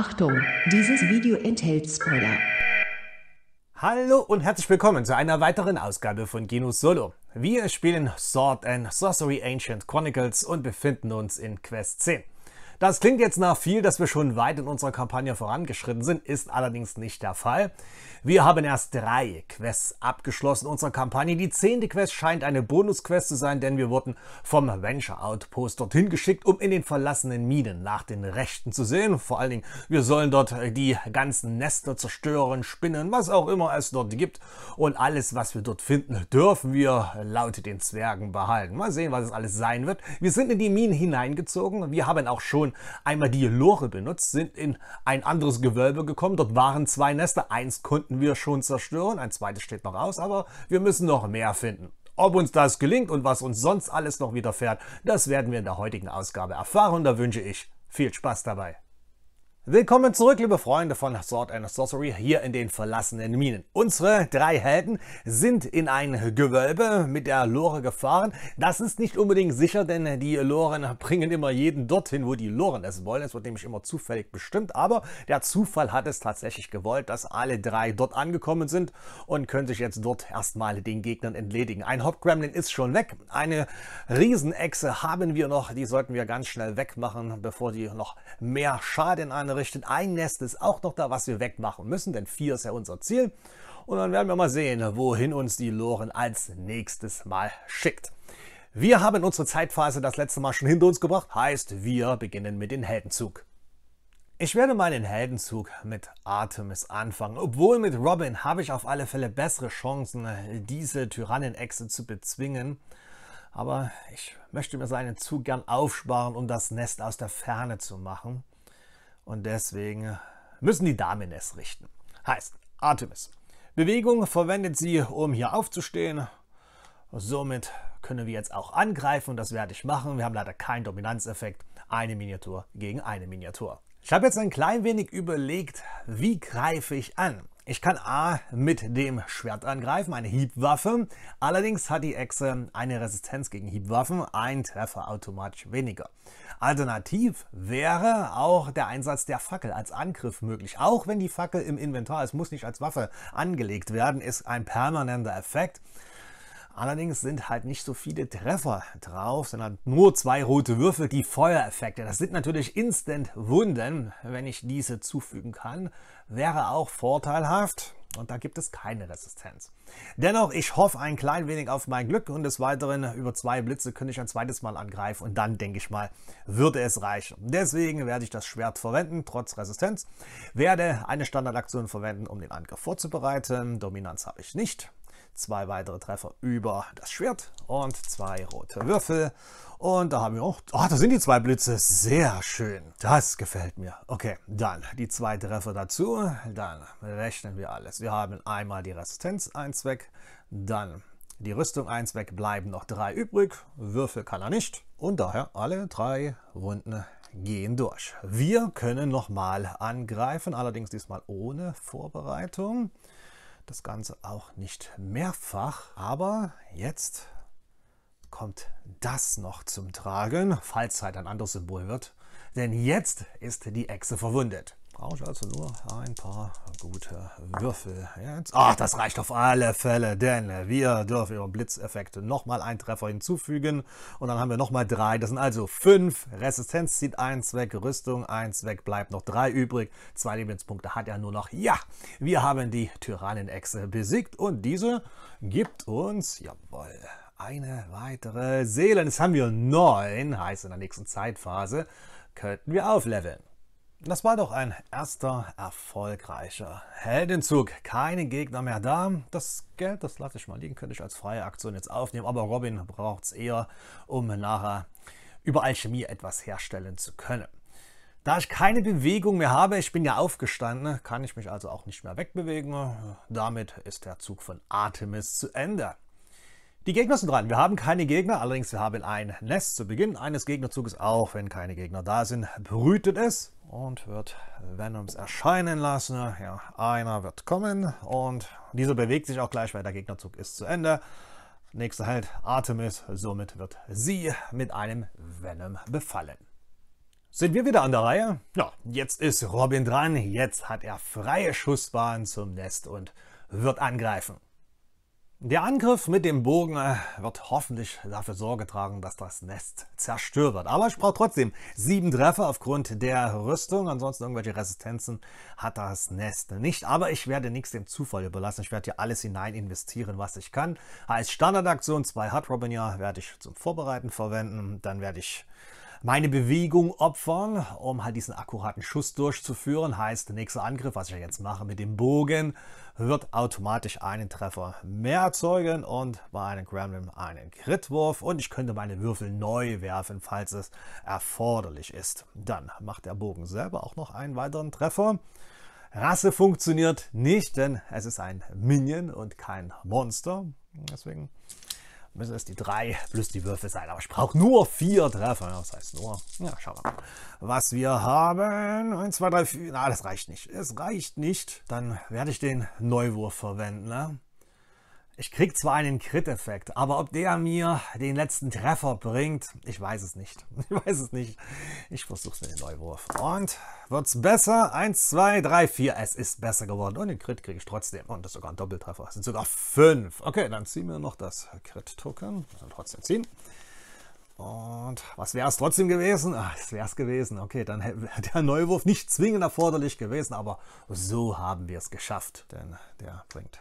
Achtung, dieses Video enthält Spoiler. Hallo und herzlich willkommen zu einer weiteren Ausgabe von Genus Solo. Wir spielen Sword and Sorcery Ancient Chronicles und befinden uns in Quest 10. Das klingt jetzt nach viel, dass wir schon weit in unserer Kampagne vorangeschritten sind, ist allerdings nicht der Fall. Wir haben erst drei Quests abgeschlossen unserer Kampagne. Die zehnte Quest scheint eine Bonusquest zu sein, denn wir wurden vom Venture Outpost dorthin geschickt, um in den verlassenen Minen nach den Rechten zu sehen. Vor allen Dingen, wir sollen dort äh, die ganzen Nester zerstören, Spinnen, was auch immer es dort gibt. Und alles, was wir dort finden, dürfen wir laut den Zwergen behalten. Mal sehen, was es alles sein wird. Wir sind in die Minen hineingezogen. Wir haben auch schon schon einmal die Lore benutzt, sind in ein anderes Gewölbe gekommen. Dort waren zwei Nester. Eins konnten wir schon zerstören, ein zweites steht noch aus, aber wir müssen noch mehr finden. Ob uns das gelingt und was uns sonst alles noch widerfährt, das werden wir in der heutigen Ausgabe erfahren. Da wünsche ich viel Spaß dabei. Willkommen zurück, liebe Freunde von Sword and Sorcery, hier in den verlassenen Minen. Unsere drei Helden sind in ein Gewölbe mit der Lore gefahren. Das ist nicht unbedingt sicher, denn die Loren bringen immer jeden dorthin, wo die Loren es wollen. Es wird nämlich immer zufällig bestimmt, aber der Zufall hat es tatsächlich gewollt, dass alle drei dort angekommen sind und können sich jetzt dort erstmal den Gegnern entledigen. Ein Hauptgremlin ist schon weg, eine Riesenechse haben wir noch, die sollten wir ganz schnell wegmachen, bevor die noch mehr Schaden anrichten angerichtet. Ein Nest ist auch noch da, was wir wegmachen müssen, denn vier ist ja unser Ziel. Und dann werden wir mal sehen, wohin uns die Loren als nächstes Mal schickt. Wir haben unsere Zeitphase das letzte Mal schon hinter uns gebracht, heißt, wir beginnen mit dem Heldenzug. Ich werde meinen Heldenzug mit Artemis anfangen. Obwohl mit Robin habe ich auf alle Fälle bessere Chancen, diese Tyrannenechse zu bezwingen. Aber ich möchte mir seinen Zug gern aufsparen, um das Nest aus der Ferne zu machen. Und deswegen müssen die Damen es richten. Heißt, Artemis. Bewegung verwendet sie, um hier aufzustehen. Somit können wir jetzt auch angreifen und das werde ich machen. Wir haben leider keinen Dominanzeffekt. Eine Miniatur gegen eine Miniatur. Ich habe jetzt ein klein wenig überlegt, wie greife ich an? Ich kann A mit dem Schwert angreifen, eine Hiebwaffe. Allerdings hat die Echse eine Resistenz gegen Hiebwaffen, ein Treffer automatisch weniger. Alternativ wäre auch der Einsatz der Fackel als Angriff möglich. Auch wenn die Fackel im Inventar ist, muss nicht als Waffe angelegt werden, ist ein permanenter Effekt. Allerdings sind halt nicht so viele Treffer drauf, sondern nur zwei rote Würfel, die Feuereffekte. Das sind natürlich Instant-Wunden, wenn ich diese zufügen kann. Wäre auch vorteilhaft und da gibt es keine Resistenz. Dennoch, ich hoffe ein klein wenig auf mein Glück und des Weiteren über zwei Blitze könnte ich ein zweites Mal angreifen und dann, denke ich mal, würde es reichen. Deswegen werde ich das Schwert verwenden, trotz Resistenz, werde eine Standardaktion verwenden, um den Angriff vorzubereiten. Dominanz habe ich nicht zwei weitere Treffer über das Schwert und zwei rote Würfel. Und da haben wir auch, ah, oh, da sind die zwei Blitze, sehr schön. Das gefällt mir. Okay, dann die zwei Treffer dazu, dann rechnen wir alles. Wir haben einmal die Resistenz 1 weg, dann die Rüstung 1 weg, bleiben noch drei übrig. Würfel kann er nicht und daher alle drei Runden gehen durch. Wir können nochmal angreifen, allerdings diesmal ohne Vorbereitung das Ganze auch nicht mehrfach. Aber jetzt kommt das noch zum Tragen, falls halt ein anderes Symbol wird. Denn jetzt ist die Echse verwundet brauche ich also nur ein paar gute Würfel. Jetzt. Ach, das reicht auf alle Fälle, denn wir dürfen über Blitzeffekte nochmal einen Treffer hinzufügen. Und dann haben wir nochmal drei. Das sind also fünf. Resistenz zieht eins weg, Rüstung eins weg, bleibt noch drei übrig. Zwei Lebenspunkte hat er nur noch. Ja, wir haben die Tyrannenechse besiegt und diese gibt uns, jawohl, eine weitere Seele. Das haben wir neun, heißt in der nächsten Zeitphase könnten wir aufleveln. Das war doch ein erster erfolgreicher Heldenzug. Keine Gegner mehr da. Das Geld, das lasse ich mal liegen, könnte ich als freie Aktion jetzt aufnehmen. Aber Robin braucht es eher, um nachher über Alchemie etwas herstellen zu können. Da ich keine Bewegung mehr habe, ich bin ja aufgestanden, kann ich mich also auch nicht mehr wegbewegen. Damit ist der Zug von Artemis zu Ende. Die Gegner sind dran. Wir haben keine Gegner, allerdings wir haben ein Nest zu Beginn eines Gegnerzuges, auch wenn keine Gegner da sind, brütet es und wird Venoms erscheinen lassen. Ja, einer wird kommen und dieser bewegt sich auch gleich, weil der Gegnerzug ist zu Ende. Nächster Held Artemis, somit wird sie mit einem Venom befallen. Sind wir wieder an der Reihe? Ja, jetzt ist Robin dran, jetzt hat er freie Schussbahn zum Nest und wird angreifen. Der Angriff mit dem Bogen äh, wird hoffentlich dafür Sorge tragen, dass das Nest zerstört wird. Aber ich brauche trotzdem sieben Treffer aufgrund der Rüstung. Ansonsten irgendwelche Resistenzen hat das Nest nicht. Aber ich werde nichts dem Zufall überlassen. Ich werde hier alles hinein investieren, was ich kann. Als Standardaktion zwei Hard Robin ja werde ich zum Vorbereiten verwenden. Dann werde ich meine Bewegung opfern, um halt diesen akkuraten Schuss durchzuführen. Heißt, der nächste Angriff, was ich jetzt mache mit dem Bogen, wird automatisch einen Treffer mehr erzeugen und bei einem Gremlin einen Critwurf. Und ich könnte meine Würfel neu werfen, falls es erforderlich ist. Dann macht der Bogen selber auch noch einen weiteren Treffer. Rasse funktioniert nicht, denn es ist ein Minion und kein Monster. Deswegen müssen es die drei plus die Würfel sein. Aber ich brauche nur vier Treffer. Das heißt nur, ja, schauen wir mal, was wir haben. 1, 2, 3, 4. Na, das reicht nicht. Es reicht nicht. Dann werde ich den Neuwurf verwenden. Ne? Ich krieg zwar einen Crit-Effekt, aber ob der mir den letzten Treffer bringt, ich weiß es nicht. Ich weiß es nicht. Ich versuch's mit dem Neuwurf. Und wird's besser? 1, 2, 3, 4. Es ist besser geworden. Und den Crit kriege ich trotzdem. Und das ist sogar ein Doppeltreffer. Es sind sogar 5. Okay, dann ziehen wir noch das Crit-Token. Dann also trotzdem ziehen. Und was wäre es trotzdem gewesen? Ach, das wäre es gewesen. Okay, dann wäre der Neuwurf nicht zwingend erforderlich gewesen, aber so haben wir es geschafft, denn der bringt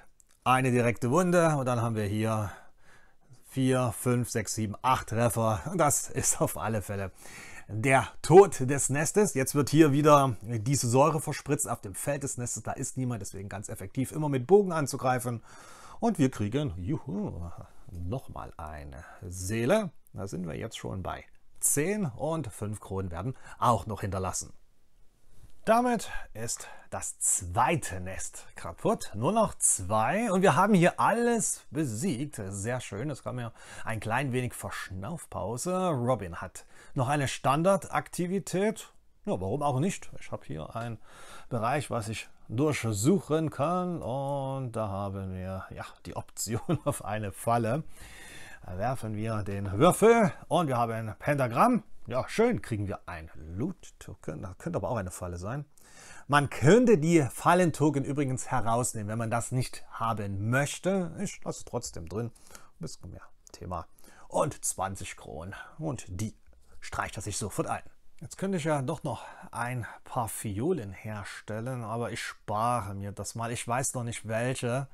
eine direkte Wunde und dann haben wir hier 4, 5, 6, 7, 8 Treffer. das ist auf alle Fälle der Tod des Nestes. Jetzt wird hier wieder diese Säure verspritzt auf dem Feld des Nestes. Da ist niemand, deswegen ganz effektiv immer mit Bogen anzugreifen. Und wir kriegen, juhu, nochmal eine Seele. Da sind wir jetzt schon bei 10 und 5 Kronen werden auch noch hinterlassen. Damit ist das zweite Nest kaputt. Nur noch zwei und wir haben hier alles besiegt. Sehr schön, es kam ja ein klein wenig Verschnaufpause. Robin hat noch eine Standardaktivität. Ja, warum auch nicht? Ich habe hier einen Bereich, was ich durchsuchen kann und da haben wir ja die Option auf eine Falle. werfen wir den Würfel und wir haben ein Pentagramm. Ja, schön, kriegen wir ein Loot-Token. Das könnte aber auch eine Falle sein. Man könnte die Fallen-Token übrigens herausnehmen, wenn man das nicht haben möchte. Ich lasse trotzdem drin. Ein bisschen mehr Thema. Und 20 Kronen. Und die streicht er sich sofort ein. Jetzt könnte ich ja doch noch ein paar Fiolen herstellen, aber ich spare mir das mal. Ich weiß noch nicht, welche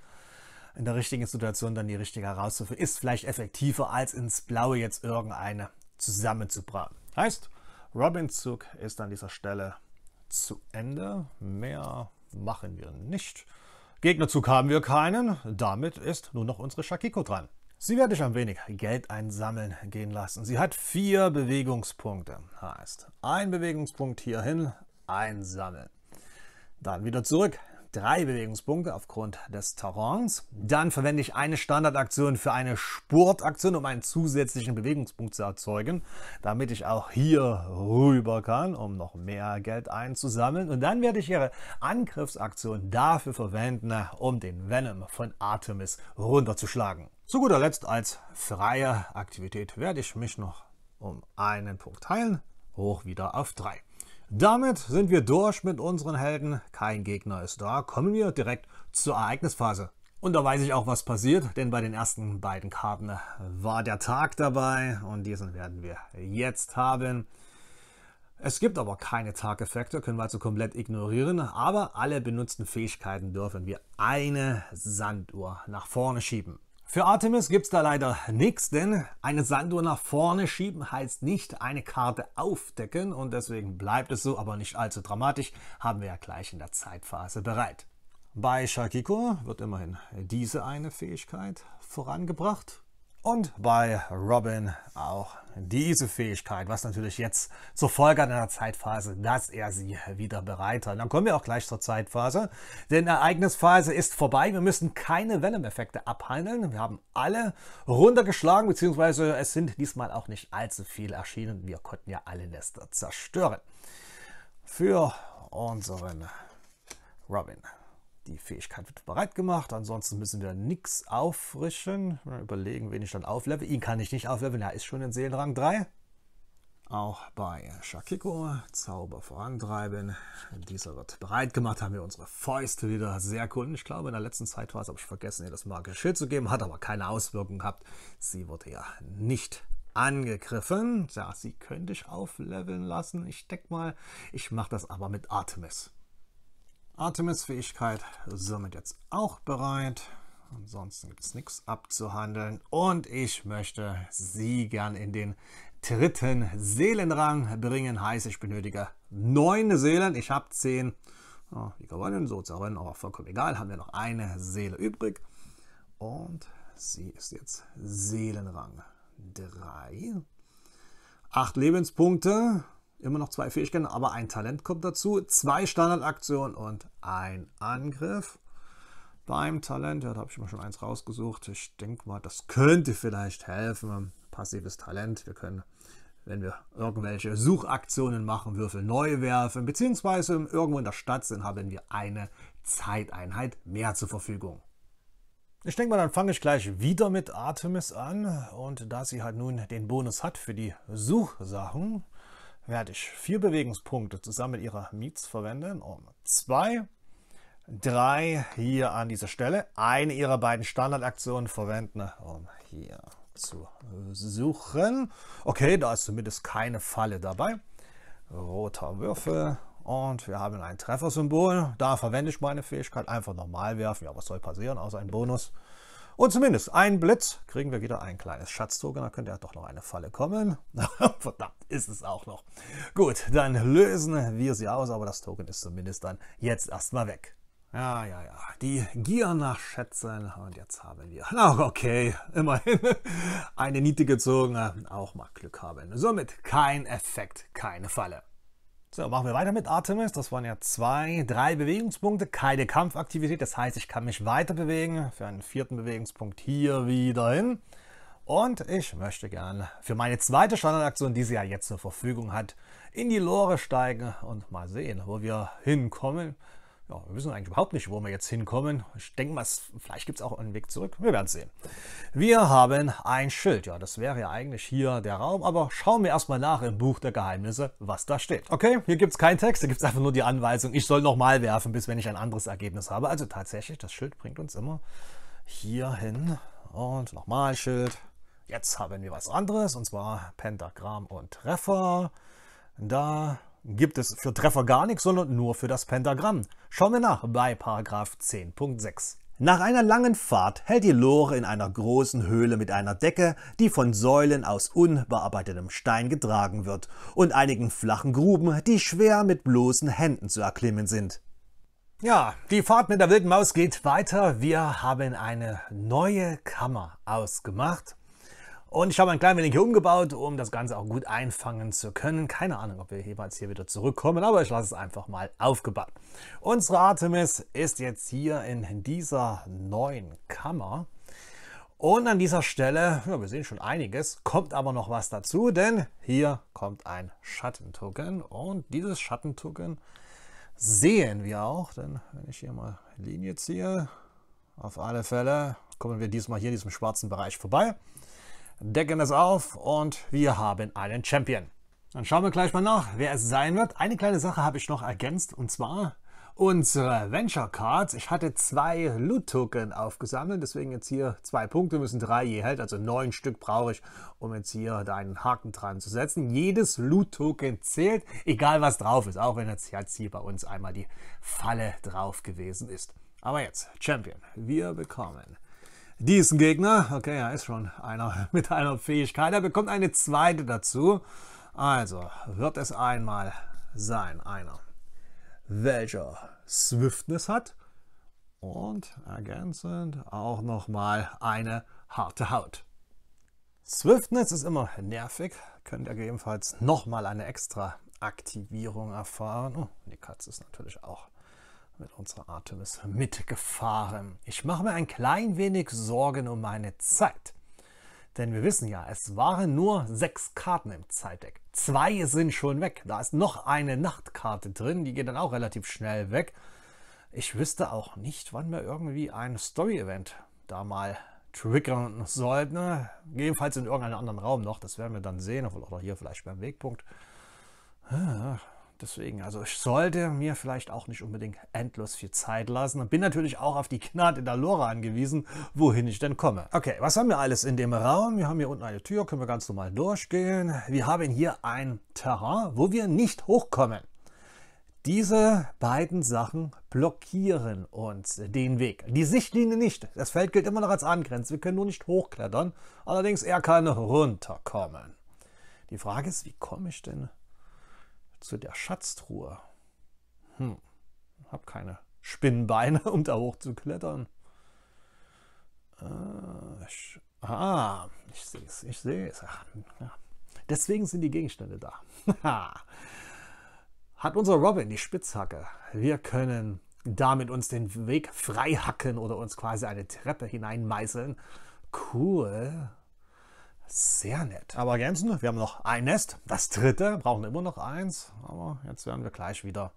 in der richtigen Situation dann die richtige herauszuführen. Ist vielleicht effektiver, als ins Blaue jetzt irgendeine zusammenzubraten. Heißt, Robin Zug ist an dieser Stelle zu Ende. Mehr machen wir nicht. Gegnerzug haben wir keinen. Damit ist nur noch unsere Shakiko dran. Sie werde ich ein wenig Geld einsammeln gehen lassen. Sie hat vier Bewegungspunkte. Heißt, ein Bewegungspunkt hierhin einsammeln. Dann wieder zurück drei Bewegungspunkte aufgrund des Terrains. Dann verwende ich eine Standardaktion für eine Sportaktion, um einen zusätzlichen Bewegungspunkt zu erzeugen, damit ich auch hier rüber kann, um noch mehr Geld einzusammeln. Und dann werde ich ihre Angriffsaktion dafür verwenden, um den Venom von Artemis runterzuschlagen. Zu guter Letzt als freie Aktivität werde ich mich noch um einen Punkt heilen, hoch wieder auf drei. Damit sind wir durch mit unseren Helden. Kein Gegner ist da. Kommen wir direkt zur Ereignisphase. Und da weiß ich auch, was passiert, denn bei den ersten beiden Karten war der Tag dabei und diesen werden wir jetzt haben. Es gibt aber keine Tageffekte, können wir also komplett ignorieren, aber alle benutzten Fähigkeiten dürfen wir eine Sanduhr nach vorne schieben. Für Artemis gibt es da leider nichts, denn eine Sanduhr nach vorne schieben heißt nicht eine Karte aufdecken und deswegen bleibt es so, aber nicht allzu dramatisch, haben wir ja gleich in der Zeitphase bereit. Bei Shakiko wird immerhin diese eine Fähigkeit vorangebracht. Und bei Robin auch diese Fähigkeit, was natürlich jetzt zur Folge einer Zeitphase, dass er sie wieder bereit hat. Dann kommen wir auch gleich zur Zeitphase, denn Ereignisphase ist vorbei. Wir müssen keine Venom-Effekte abhandeln. Wir haben alle runtergeschlagen, beziehungsweise es sind diesmal auch nicht allzu viele erschienen. Wir konnten ja alle Nester zerstören. Für unseren Robin. Die Fähigkeit wird bereit gemacht. Ansonsten müssen wir nichts auffrischen. Überlegen, wen ich dann auflevel. Ihn kann ich nicht aufleveln. Er ist schon in Seelenrang 3. Auch bei Shakiko. Zauber vorantreiben. Dieser wird bereit gemacht. Haben wir unsere Fäuste wieder. Sehr cool. Ich glaube, in der letzten Zeit war es, habe ich vergessen, ihr das magische Schild zu geben. Hat aber keine Auswirkungen gehabt. Sie wurde ja nicht angegriffen. Ja, sie könnte ich aufleveln lassen. Ich denke mal, ich mache das aber mit Artemis. Artemis-Fähigkeit somit jetzt auch bereit. Ansonsten gibt es nichts abzuhandeln. Und ich möchte Sie gern in den dritten Seelenrang bringen. Heißt, ich benötige neun Seelen. Ich habe zehn. Oh, die gewonnen, so zerrennen, aber vollkommen egal. Haben wir noch eine Seele übrig. Und sie ist jetzt Seelenrang 3. Acht Lebenspunkte. Immer noch zwei Fähigkeiten, aber ein Talent kommt dazu. Zwei Standardaktionen und ein Angriff. Beim Talent, ja, da habe ich mir schon eins rausgesucht. Ich denke mal, das könnte vielleicht helfen. Passives Talent. Wir können, wenn wir irgendwelche Suchaktionen machen, Würfel neu werfen, beziehungsweise irgendwo in der Stadt sind, haben wir eine Zeiteinheit mehr zur Verfügung. Ich denke mal, dann fange ich gleich wieder mit Artemis an. Und da sie halt nun den Bonus hat für die Suchsachen, werde ich vier Bewegungspunkte zusammen mit ihrer Miets verwenden, um zwei, drei hier an dieser Stelle, eine ihrer beiden Standardaktionen verwenden, um hier zu suchen. Okay, da ist zumindest keine Falle dabei. Roter Würfel und wir haben ein Treffersymbol. Da verwende ich meine Fähigkeit. Einfach normal werfen. Ja, was soll passieren außer ein Bonus? Und zumindest ein Blitz kriegen wir wieder ein kleines Schatztoken. Da könnte ja doch noch eine Falle kommen. Verdammt, ist es auch noch. Gut, dann lösen wir sie aus, aber das Token ist zumindest dann jetzt erstmal weg. Ja, ja, ja. Die Gier nach Schätzen. Und jetzt haben wir. Na, okay. Immerhin eine Niete gezogen. Auch mal Glück haben. Somit kein Effekt, keine Falle. So, machen wir weiter mit Artemis. Das waren ja zwei, drei Bewegungspunkte. Keine Kampfaktivität, das heißt, ich kann mich weiter bewegen. Für einen vierten Bewegungspunkt hier wieder hin. Und ich möchte gern für meine zweite Standardaktion, die sie ja jetzt zur Verfügung hat, in die Lore steigen und mal sehen, wo wir hinkommen. Ja, wir wissen eigentlich überhaupt nicht, wo wir jetzt hinkommen. Ich denke mal, vielleicht gibt es auch einen Weg zurück. Wir werden sehen. Wir haben ein Schild. Ja, das wäre ja eigentlich hier der Raum. Aber schauen wir erstmal nach im Buch der Geheimnisse, was da steht. Okay, hier gibt es keinen Text. Hier gibt es einfach nur die Anweisung, ich soll nochmal werfen, bis wenn ich ein anderes Ergebnis habe. Also tatsächlich, das Schild bringt uns immer hier hin. Und nochmal Schild. Jetzt haben wir was anderes, und zwar Pentagramm und Treffer. Da gibt es für Treffer gar nichts, sondern nur für das Pentagramm. Schauen wir nach bei 10.6. Nach einer langen Fahrt hält die Lore in einer großen Höhle mit einer Decke, die von Säulen aus unbearbeitetem Stein getragen wird, und einigen flachen Gruben, die schwer mit bloßen Händen zu erklimmen sind. Ja, die Fahrt mit der wilden Maus geht weiter. Wir haben eine neue Kammer ausgemacht. Und ich habe ein klein wenig hier umgebaut, um das Ganze auch gut einfangen zu können. Keine Ahnung, ob wir jeweils hier wieder zurückkommen, aber ich lasse es einfach mal aufgebaut. Unsere Artemis ist jetzt hier in dieser neuen Kammer. Und an dieser Stelle, ja, wir sehen schon einiges, kommt aber noch was dazu, denn hier kommt ein Schattentoken. Und dieses Schattentoken sehen wir auch, denn wenn ich hier mal Linie ziehe, auf alle Fälle kommen wir diesmal hier in diesem schwarzen Bereich vorbei decken es auf und wir haben einen Champion. Dann schauen wir gleich mal nach, wer es sein wird. Eine kleine Sache habe ich noch ergänzt und zwar unsere Venture Cards. Ich hatte zwei Loot-Token aufgesammelt, deswegen jetzt hier zwei Punkte, müssen drei je hält, also neun Stück brauche ich, um jetzt hier deinen Haken dran zu setzen. Jedes Loot-Token zählt, egal was drauf ist, auch wenn jetzt, jetzt hier bei uns einmal die Falle drauf gewesen ist. Aber jetzt, Champion, wir bekommen diesen Gegner. Okay, er ist schon einer mit einer Fähigkeit. Er bekommt eine zweite dazu. Also wird es einmal sein, einer, welcher Swiftness hat und ergänzend auch nochmal eine harte Haut. Swiftness ist immer nervig, könnt ihr gegebenenfalls nochmal eine extra Aktivierung erfahren. Oh, die Katze ist natürlich auch mit unserer Artemis mitgefahren. Ich mache mir ein klein wenig Sorgen um meine Zeit. Denn wir wissen ja, es waren nur sechs Karten im Zeitdeck. Zwei sind schon weg. Da ist noch eine Nachtkarte drin, die geht dann auch relativ schnell weg. Ich wüsste auch nicht, wann wir irgendwie ein Story-Event da mal triggern sollten. Gegebenenfalls in irgendeinem anderen Raum noch. Das werden wir dann sehen. obwohl Oder hier vielleicht beim Wegpunkt. Ah, deswegen, also ich sollte mir vielleicht auch nicht unbedingt endlos viel Zeit lassen und bin natürlich auch auf die Gnade der Lora angewiesen, wohin ich denn komme. Okay, was haben wir alles in dem Raum? Wir haben hier unten eine Tür, können wir ganz normal durchgehen. Wir haben hier ein Terrain, wo wir nicht hochkommen. Diese beiden Sachen blockieren uns den Weg. Die Sichtlinie nicht. Das Feld gilt immer noch als angrenzt. Wir können nur nicht hochklettern. Allerdings, er kann runterkommen. Die Frage ist, wie komme ich denn zu der Schatztruhe. Hm, hab keine Spinnenbeine, um da hoch zu klettern. Äh, ich, ah, ich sehe es, ich sehe es. Ja. Deswegen sind die Gegenstände da. Hat unser Robin die Spitzhacke. Wir können damit uns den Weg frei hacken oder uns quasi eine Treppe hineinmeißeln. Cool. Sehr nett. Aber ergänzend, wir haben noch ein Nest, das dritte, brauchen immer noch eins, aber jetzt werden wir gleich wieder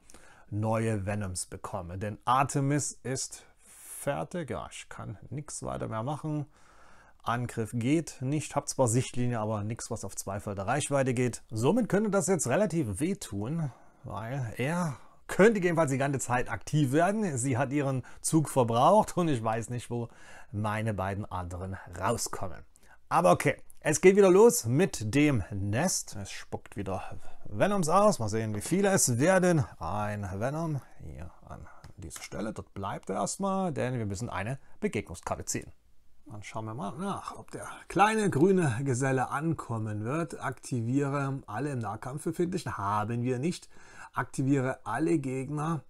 neue Venoms bekommen. Denn Artemis ist fertig. Ja, ich kann nichts weiter mehr machen. Angriff geht nicht. Hab zwar Sichtlinie, aber nichts, was auf zwei Felder Reichweite geht. Somit könnte das jetzt relativ wehtun, weil er könnte jedenfalls die ganze Zeit aktiv werden. Sie hat ihren Zug verbraucht und ich weiß nicht, wo meine beiden anderen rauskommen. Aber okay, es geht wieder los mit dem Nest. Es spuckt wieder Venoms aus. Mal sehen, wie viele es werden. Ein Venom hier an dieser Stelle. Dort bleibt er erstmal, denn wir müssen eine Begegnungskarte ziehen. Dann schauen wir mal nach, ob der kleine grüne Geselle ankommen wird. Aktiviere alle im Nahkampf befindlichen. Haben wir nicht. Aktiviere alle Gegner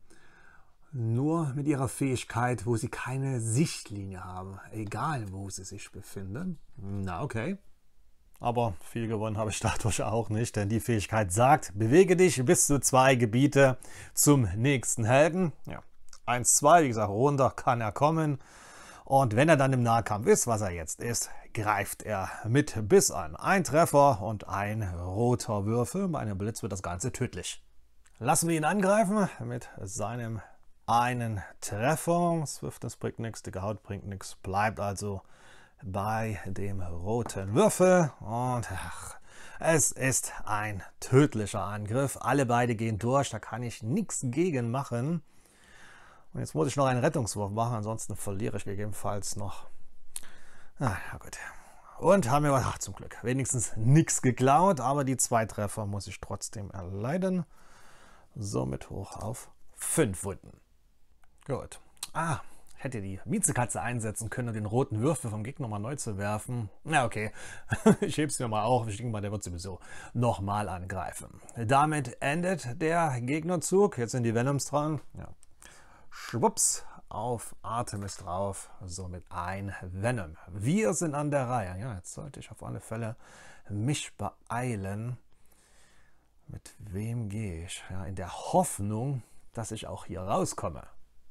nur mit ihrer Fähigkeit, wo sie keine Sichtlinie haben. Egal, wo sie sich befinden. Na, okay. Aber viel gewonnen habe ich dadurch auch nicht, denn die Fähigkeit sagt, bewege dich bis zu zwei Gebiete zum nächsten Helden. Ja, 1, 2, wie gesagt, runter kann er kommen. Und wenn er dann im Nahkampf ist, was er jetzt ist, greift er mit bis an. Ein Treffer und ein roter Würfel. Bei einem Blitz wird das Ganze tödlich. Lassen wir ihn angreifen mit seinem einen Treffer. Swiftness bringt nichts, dicke Haut bringt nichts. Bleibt also bei dem roten Würfel. Und ach, es ist ein tödlicher Angriff. Alle beide gehen durch, da kann ich nichts gegen machen. Und jetzt muss ich noch einen Rettungswurf machen, ansonsten verliere ich gegebenenfalls noch. Na ah, ja, gut. Und haben wir, ach zum Glück, wenigstens nichts geklaut, aber die zwei Treffer muss ich trotzdem erleiden. Somit hoch auf fünf Wunden. Gut. Ah, hätte die Miezekatze einsetzen können, um den roten Würfel vom Gegner mal neu zu werfen. Na okay, ich heb's mir mal auf. Ich denke mal, der wird sowieso nochmal angreifen. Damit endet der Gegnerzug. Jetzt sind die Venoms dran. Ja. Schwupps, auf Artemis drauf, somit ein Venom. Wir sind an der Reihe. Ja, jetzt sollte ich auf alle Fälle mich beeilen. Mit wem gehe ich? Ja, in der Hoffnung, dass ich auch hier rauskomme.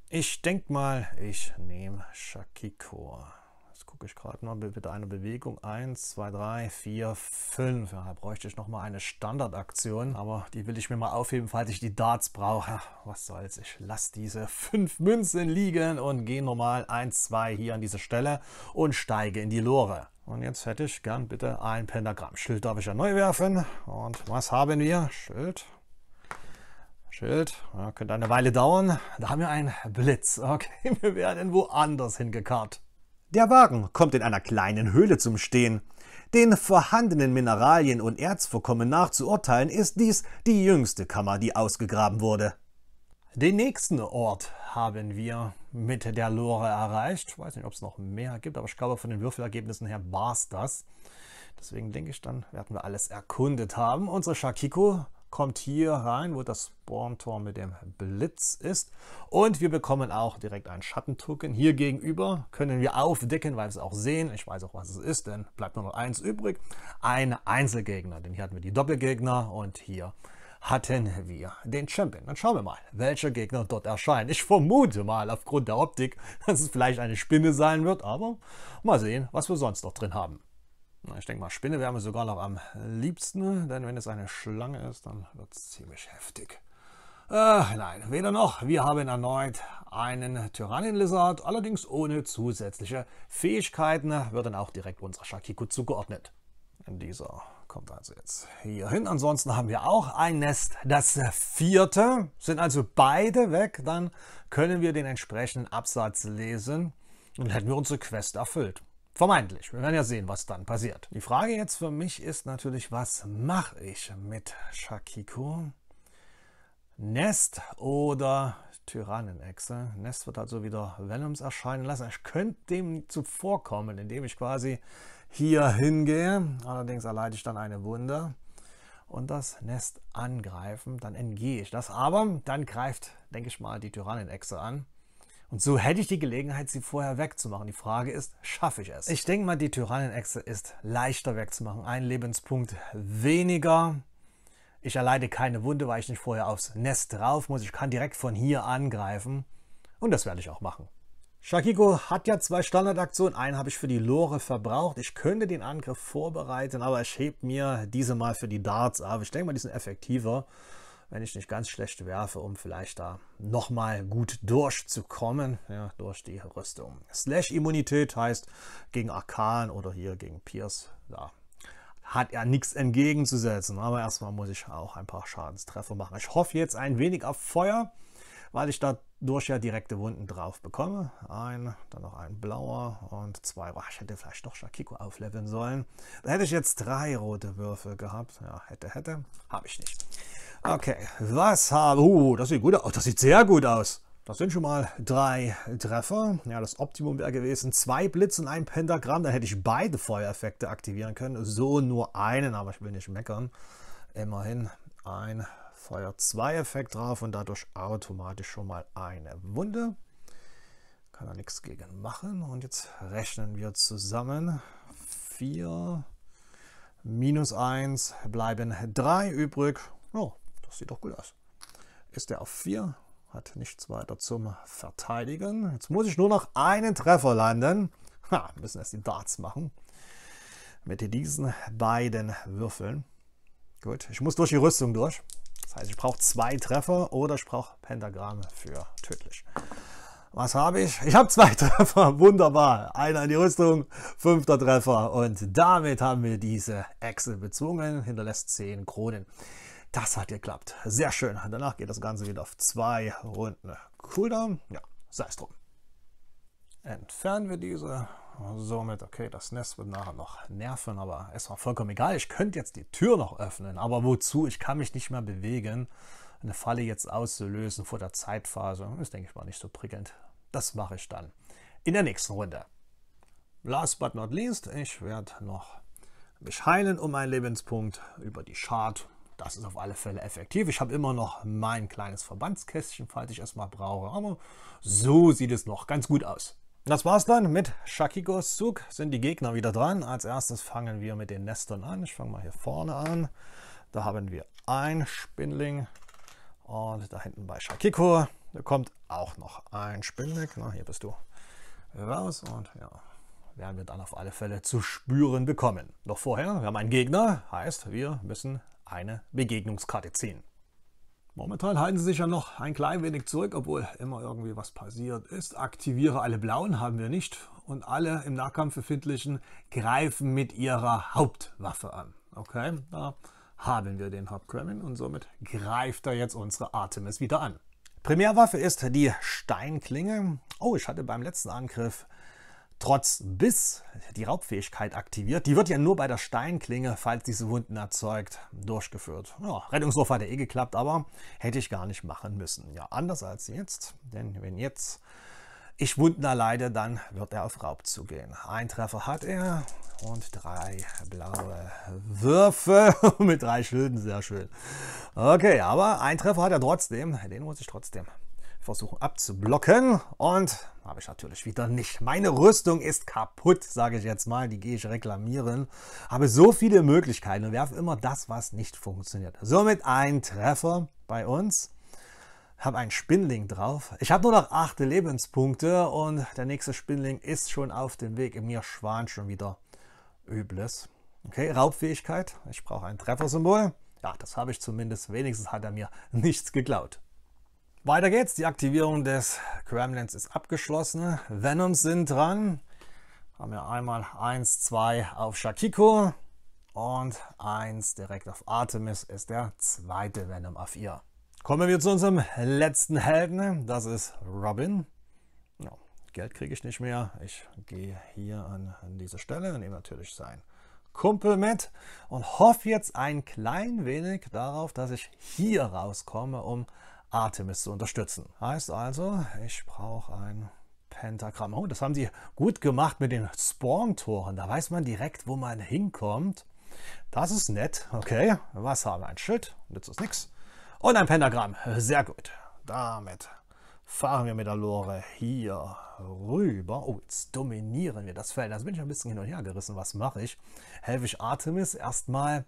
Ich denke mal, ich nehme Shakiko. Jetzt gucke ich gerade mal bitte eine Bewegung. 1, 2, 3, 4, 5. da bräuchte ich nochmal eine Standardaktion. Aber die will ich mir mal aufheben, falls ich die Darts brauche. Was soll's, ich lasse diese 5 Münzen liegen und gehe nochmal 1, 2 hier an diese Stelle und steige in die Lore. Und jetzt hätte ich gern bitte ein Pentagramm. Schild darf ich ja neu werfen. Und was haben wir? Schild. Schild. Ja, könnte eine Weile dauern. Da haben wir einen Blitz. Okay, wir werden woanders hingekarrt. Der Wagen kommt in einer kleinen Höhle zum Stehen. Den vorhandenen Mineralien und Erzvorkommen nachzuurteilen, ist dies die jüngste Kammer, die ausgegraben wurde. Den nächsten Ort haben wir mit der Lore erreicht. Ich weiß nicht, ob es noch mehr gibt, aber ich glaube, von den Würfelergebnissen her war es das. Deswegen denke ich, dann werden wir alles erkundet haben. Unsere Shakiko kommt hier rein, wo das Spawn-Tor mit dem Blitz ist. Und wir bekommen auch direkt einen Schattentoken. Hier gegenüber können wir aufdecken, weil wir es auch sehen. Ich weiß auch, was es ist, denn bleibt nur noch eins übrig. Ein Einzelgegner, denn hier hatten wir die Doppelgegner und hier hatten wir den Champion. Dann schauen wir mal, welcher Gegner dort erscheint. Ich vermute mal aufgrund der Optik, dass es vielleicht eine Spinne sein wird, aber mal sehen, was wir sonst noch drin haben. Ich denke mal, Spinne wäre mir sogar noch am liebsten, ne? denn wenn es eine Schlange ist, dann wird es ziemlich heftig. Ach äh, nein, weder noch. Wir haben erneut einen Tyrannenlizard, allerdings ohne zusätzliche Fähigkeiten, ne? wird dann auch direkt unserer Shakiku zugeordnet. Dieser kommt also jetzt hier hin. Ansonsten haben wir auch ein Nest. Das vierte sind also beide weg. Dann können wir den entsprechenden Absatz lesen und hätten wir unsere Quest erfüllt. Vermeintlich. Wir werden ja sehen, was dann passiert. Die Frage jetzt für mich ist natürlich, was mache ich mit Shakiko? Nest oder Tyrannenechse? Nest wird also wieder Venoms erscheinen lassen. Ich könnte dem zuvorkommen, indem ich quasi hier hingehe. Allerdings erleide ich dann eine Wunde und das Nest angreifen. Dann entgehe ich das. Aber dann greift, denke ich mal, die Tyrannenechse an. Und so hätte ich die Gelegenheit, sie vorher wegzumachen. Die Frage ist, schaffe ich es? Ich denke mal, die Tyrannenechse ist leichter wegzumachen. Ein Lebenspunkt weniger. Ich erleide keine Wunde, weil ich nicht vorher aufs Nest drauf muss. Ich kann direkt von hier angreifen. Und das werde ich auch machen. Shakiko hat ja zwei Standardaktionen. Einen habe ich für die Lore verbraucht. Ich könnte den Angriff vorbereiten, aber ich hebe mir diese mal für die Darts ab. Ich denke mal, die sind effektiver wenn ich nicht ganz schlecht werfe, um vielleicht da nochmal gut durchzukommen, ja, durch die Rüstung. Slash-Immunität heißt gegen Arkan oder hier gegen Pierce, da hat er nichts entgegenzusetzen. Aber erstmal muss ich auch ein paar Schadenstreffer machen. Ich hoffe jetzt ein wenig auf Feuer, weil ich dadurch ja direkte Wunden drauf bekomme. Ein, dann noch ein blauer und zwei. Boah, ich hätte vielleicht doch Shakiko aufleveln sollen. Da hätte ich jetzt drei rote Würfel gehabt. Ja, hätte, hätte. Habe ich nicht. Okay, was haben... Oh, uh, das sieht gut aus. Das sieht sehr gut aus. Das sind schon mal drei Treffer. Ja, das Optimum wäre gewesen. Zwei Blitze in einem Pentagramm. Dann hätte ich beide Feuereffekte aktivieren können. So nur einen, aber ich will nicht meckern. Immerhin ein Feuer-2-Effekt drauf und dadurch automatisch schon mal eine Wunde. Kann er nichts gegen machen. Und jetzt rechnen wir zusammen. 4 minus 1 bleiben 3 übrig. Oh, das sieht doch gut aus. Ist der auf 4, hat nichts weiter zum Verteidigen. Jetzt muss ich nur noch einen Treffer landen. Ha, müssen erst die Darts machen. Mit diesen beiden Würfeln. Gut, ich muss durch die Rüstung durch. Das heißt, ich brauche zwei Treffer oder ich brauche Pentagramme für tödlich. Was habe ich? Ich habe zwei Treffer. Wunderbar. Einer in die Rüstung, fünfter Treffer. Und damit haben wir diese Echse bezwungen. Hinterlässt zehn Kronen. Das hat geklappt. Sehr schön. Danach geht das Ganze wieder auf zwei Runden Cooldown. Ja, sei es drum. Entfernen wir diese. Somit, okay, das Nest wird nachher noch nerven, aber es war vollkommen egal. Ich könnte jetzt die Tür noch öffnen, aber wozu? Ich kann mich nicht mehr bewegen. Eine Falle jetzt auszulösen vor der Zeitphase ist, denke ich mal, nicht so prickelnd. Das mache ich dann in der nächsten Runde. Last but not least, ich werde noch mich heilen um einen Lebenspunkt über die Chart. Das ist auf alle Fälle effektiv. Ich habe immer noch mein kleines Verbandskästchen, falls ich es mal brauche. Aber so sieht es noch ganz gut aus. Das war's dann mit Shakigos Zug. Sind die Gegner wieder dran. Als erstes fangen wir mit den Nestern an. Ich fange mal hier vorne an. Da haben wir ein Spindling. Und da hinten bei Shakiko, da kommt auch noch ein Spindling. Na, hier bist du raus. Und ja, werden wir dann auf alle Fälle zu spüren bekommen. Doch vorher, wir haben einen Gegner. Heißt, wir müssen eine Begegnungskarte ziehen. Momentan halten sie sich ja noch ein klein wenig zurück, obwohl immer irgendwie was passiert ist. Aktiviere alle blauen haben wir nicht und alle im Nahkampf befindlichen greifen mit ihrer Hauptwaffe an. Okay, da haben wir den Hauptkremlin und somit greift er jetzt unsere Artemis wieder an. Primärwaffe ist die Steinklinge. Oh, ich hatte beim letzten Angriff trotz Biss die Raubfähigkeit aktiviert. Die wird ja nur bei der Steinklinge, falls diese Wunden erzeugt, durchgeführt. Ja, Rettungswurf hat ja eh geklappt, aber hätte ich gar nicht machen müssen. Ja, anders als jetzt, denn wenn jetzt ich Wunden erleide, dann wird er auf Raub zugehen. Ein Treffer hat er und drei blaue Würfe mit drei Schilden, sehr schön. Okay, aber ein Treffer hat er trotzdem, den muss ich trotzdem versuchen abzublocken. Und habe ich natürlich wieder nicht. Meine Rüstung ist kaputt, sage ich jetzt mal. Die gehe ich reklamieren. Habe so viele Möglichkeiten und werfe immer das, was nicht funktioniert. Somit ein Treffer bei uns. Habe einen Spinnling drauf. Ich habe nur noch acht Lebenspunkte und der nächste Spinnling ist schon auf dem Weg. In mir schwan schon wieder Übles. Okay, Raubfähigkeit. Ich brauche ein Treffersymbol. Ja, das habe ich zumindest. Wenigstens hat er mir nichts geklaut. Weiter geht's. Die Aktivierung des Kremlins ist abgeschlossen. Venoms sind dran. Haben wir einmal 1, 2 auf Shakiko und 1 direkt auf Artemis ist der zweite Venom auf ihr. Kommen wir zu unserem letzten Helden. Das ist Robin. Ja, Geld kriege ich nicht mehr. Ich gehe hier an, an diese Stelle und nehme natürlich sein. Kumpel mit und hoffe jetzt ein klein wenig darauf, dass ich hier rauskomme, um Artemis zu unterstützen. Heißt also, ich brauche ein Pentagramm. Oh, das haben sie gut gemacht mit den Spawn-Toren. Da weiß man direkt, wo man hinkommt. Das ist nett. Okay, was haben wir? Ein Schild, nützt uns nichts. Und ein Pentagramm. Sehr gut. Damit fahren wir mit der Lore hier rüber. Oh, jetzt dominieren wir das Feld. Also bin ich ein bisschen hin und her gerissen. Was mache ich? Helfe ich Artemis erstmal,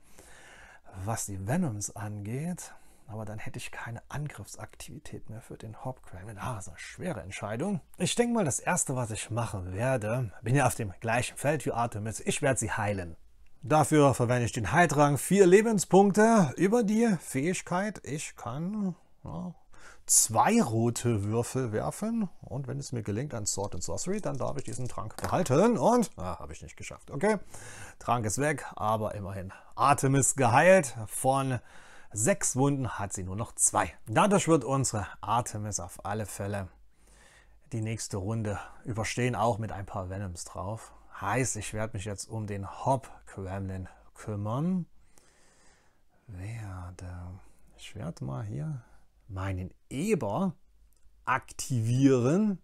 was die Venoms angeht aber dann hätte ich keine Angriffsaktivität mehr für den Hopcrane. Ah, das ist eine schwere Entscheidung. Ich denke mal, das erste, was ich machen werde, bin ja auf dem gleichen Feld wie Artemis, ich werde sie heilen. Dafür verwende ich den Heildrang 4 Lebenspunkte über die Fähigkeit, ich kann ja, zwei rote Würfel werfen. Und wenn es mir gelingt, ein Sword and Sorcery, dann darf ich diesen Trank behalten. Und ah, habe ich nicht geschafft. Okay, Trank ist weg, aber immerhin Artemis geheilt von sechs Wunden hat sie nur noch zwei. Dadurch wird unsere Artemis auf alle Fälle die nächste Runde überstehen, auch mit ein paar Venoms drauf. Heißt, ich werde mich jetzt um den Hop Kremlin kümmern. Werde. Ich werde mal hier meinen Eber aktivieren.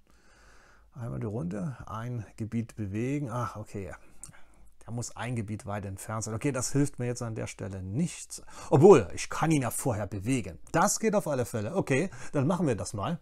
Einmal die Runde, ein Gebiet bewegen. Ach, okay. Der muss ein Gebiet weit entfernt sein. Okay, das hilft mir jetzt an der Stelle nichts. Obwohl, ich kann ihn ja vorher bewegen. Das geht auf alle Fälle. Okay, dann machen wir das mal.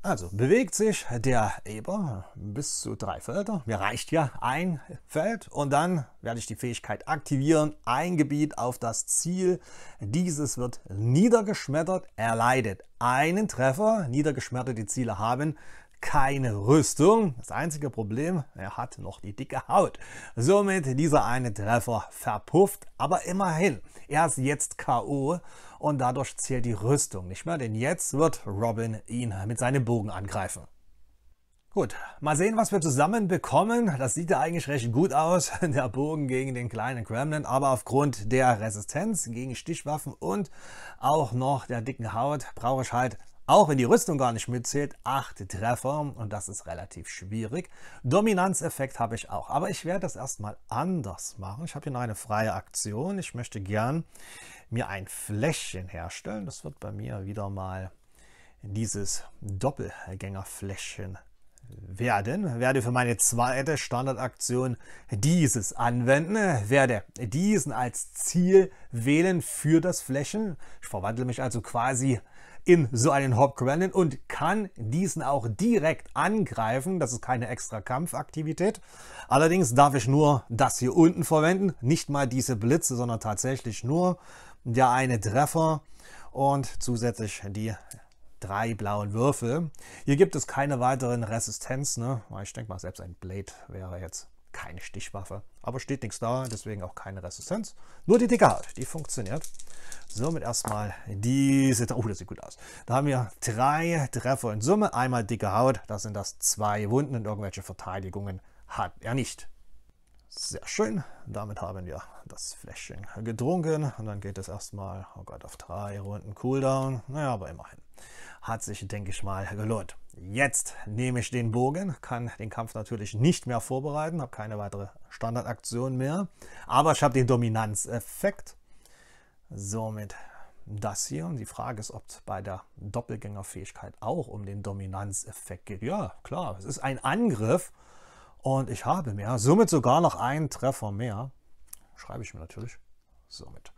Also bewegt sich der Eber bis zu drei Felder. Mir reicht ja ein Feld und dann werde ich die Fähigkeit aktivieren. Ein Gebiet auf das Ziel. Dieses wird niedergeschmettert. Er leidet einen Treffer. Niedergeschmetterte Ziele haben keine Rüstung. Das einzige Problem, er hat noch die dicke Haut. Somit dieser eine Treffer verpufft, aber immerhin, er ist jetzt K.O. und dadurch zählt die Rüstung nicht mehr, denn jetzt wird Robin ihn mit seinem Bogen angreifen. Gut, mal sehen, was wir zusammen bekommen. Das sieht ja eigentlich recht gut aus, der Bogen gegen den kleinen Gremlin, aber aufgrund der Resistenz gegen Stichwaffen und auch noch der dicken Haut brauche ich halt auch wenn die Rüstung gar nicht mitzählt, 8 Treffer und das ist relativ schwierig. Dominanzeffekt habe ich auch, aber ich werde das erstmal anders machen. Ich habe hier noch eine freie Aktion. Ich möchte gern mir ein Fläschchen herstellen. Das wird bei mir wieder mal dieses Doppelgängerfläschchen werden. Werde für meine zweite Standardaktion dieses anwenden. Werde diesen als Ziel wählen für das Flächen. Ich verwandle mich also quasi in so einen Hop Hauptcommandant und kann diesen auch direkt angreifen. Das ist keine extra Kampfaktivität. Allerdings darf ich nur das hier unten verwenden. Nicht mal diese Blitze, sondern tatsächlich nur der eine Treffer und zusätzlich die drei blauen Würfel. Hier gibt es keine weiteren Resistenzen. Ne? Ich denke mal, selbst ein Blade wäre jetzt keine Stichwaffe. Aber steht nichts da, deswegen auch keine Resistenz. Nur die Dicke halt, die funktioniert somit erstmal diese, oh, das sieht gut aus. Da haben wir drei Treffer in Summe, einmal dicke Haut, da sind das zwei Wunden und irgendwelche Verteidigungen hat er nicht. Sehr schön, damit haben wir das Fläschchen getrunken und dann geht es erstmal, oh Gott, auf drei Runden Cooldown, naja, aber immerhin. Hat sich, denke ich mal, gelohnt. Jetzt nehme ich den Bogen, kann den Kampf natürlich nicht mehr vorbereiten, habe keine weitere Standardaktion mehr, aber ich habe den Dominanzeffekt Somit das hier. Und die Frage ist, ob es bei der Doppelgängerfähigkeit auch um den Dominanzeffekt geht. Ja, klar, es ist ein Angriff und ich habe mehr. Somit sogar noch einen Treffer mehr. Schreibe ich mir natürlich. Somit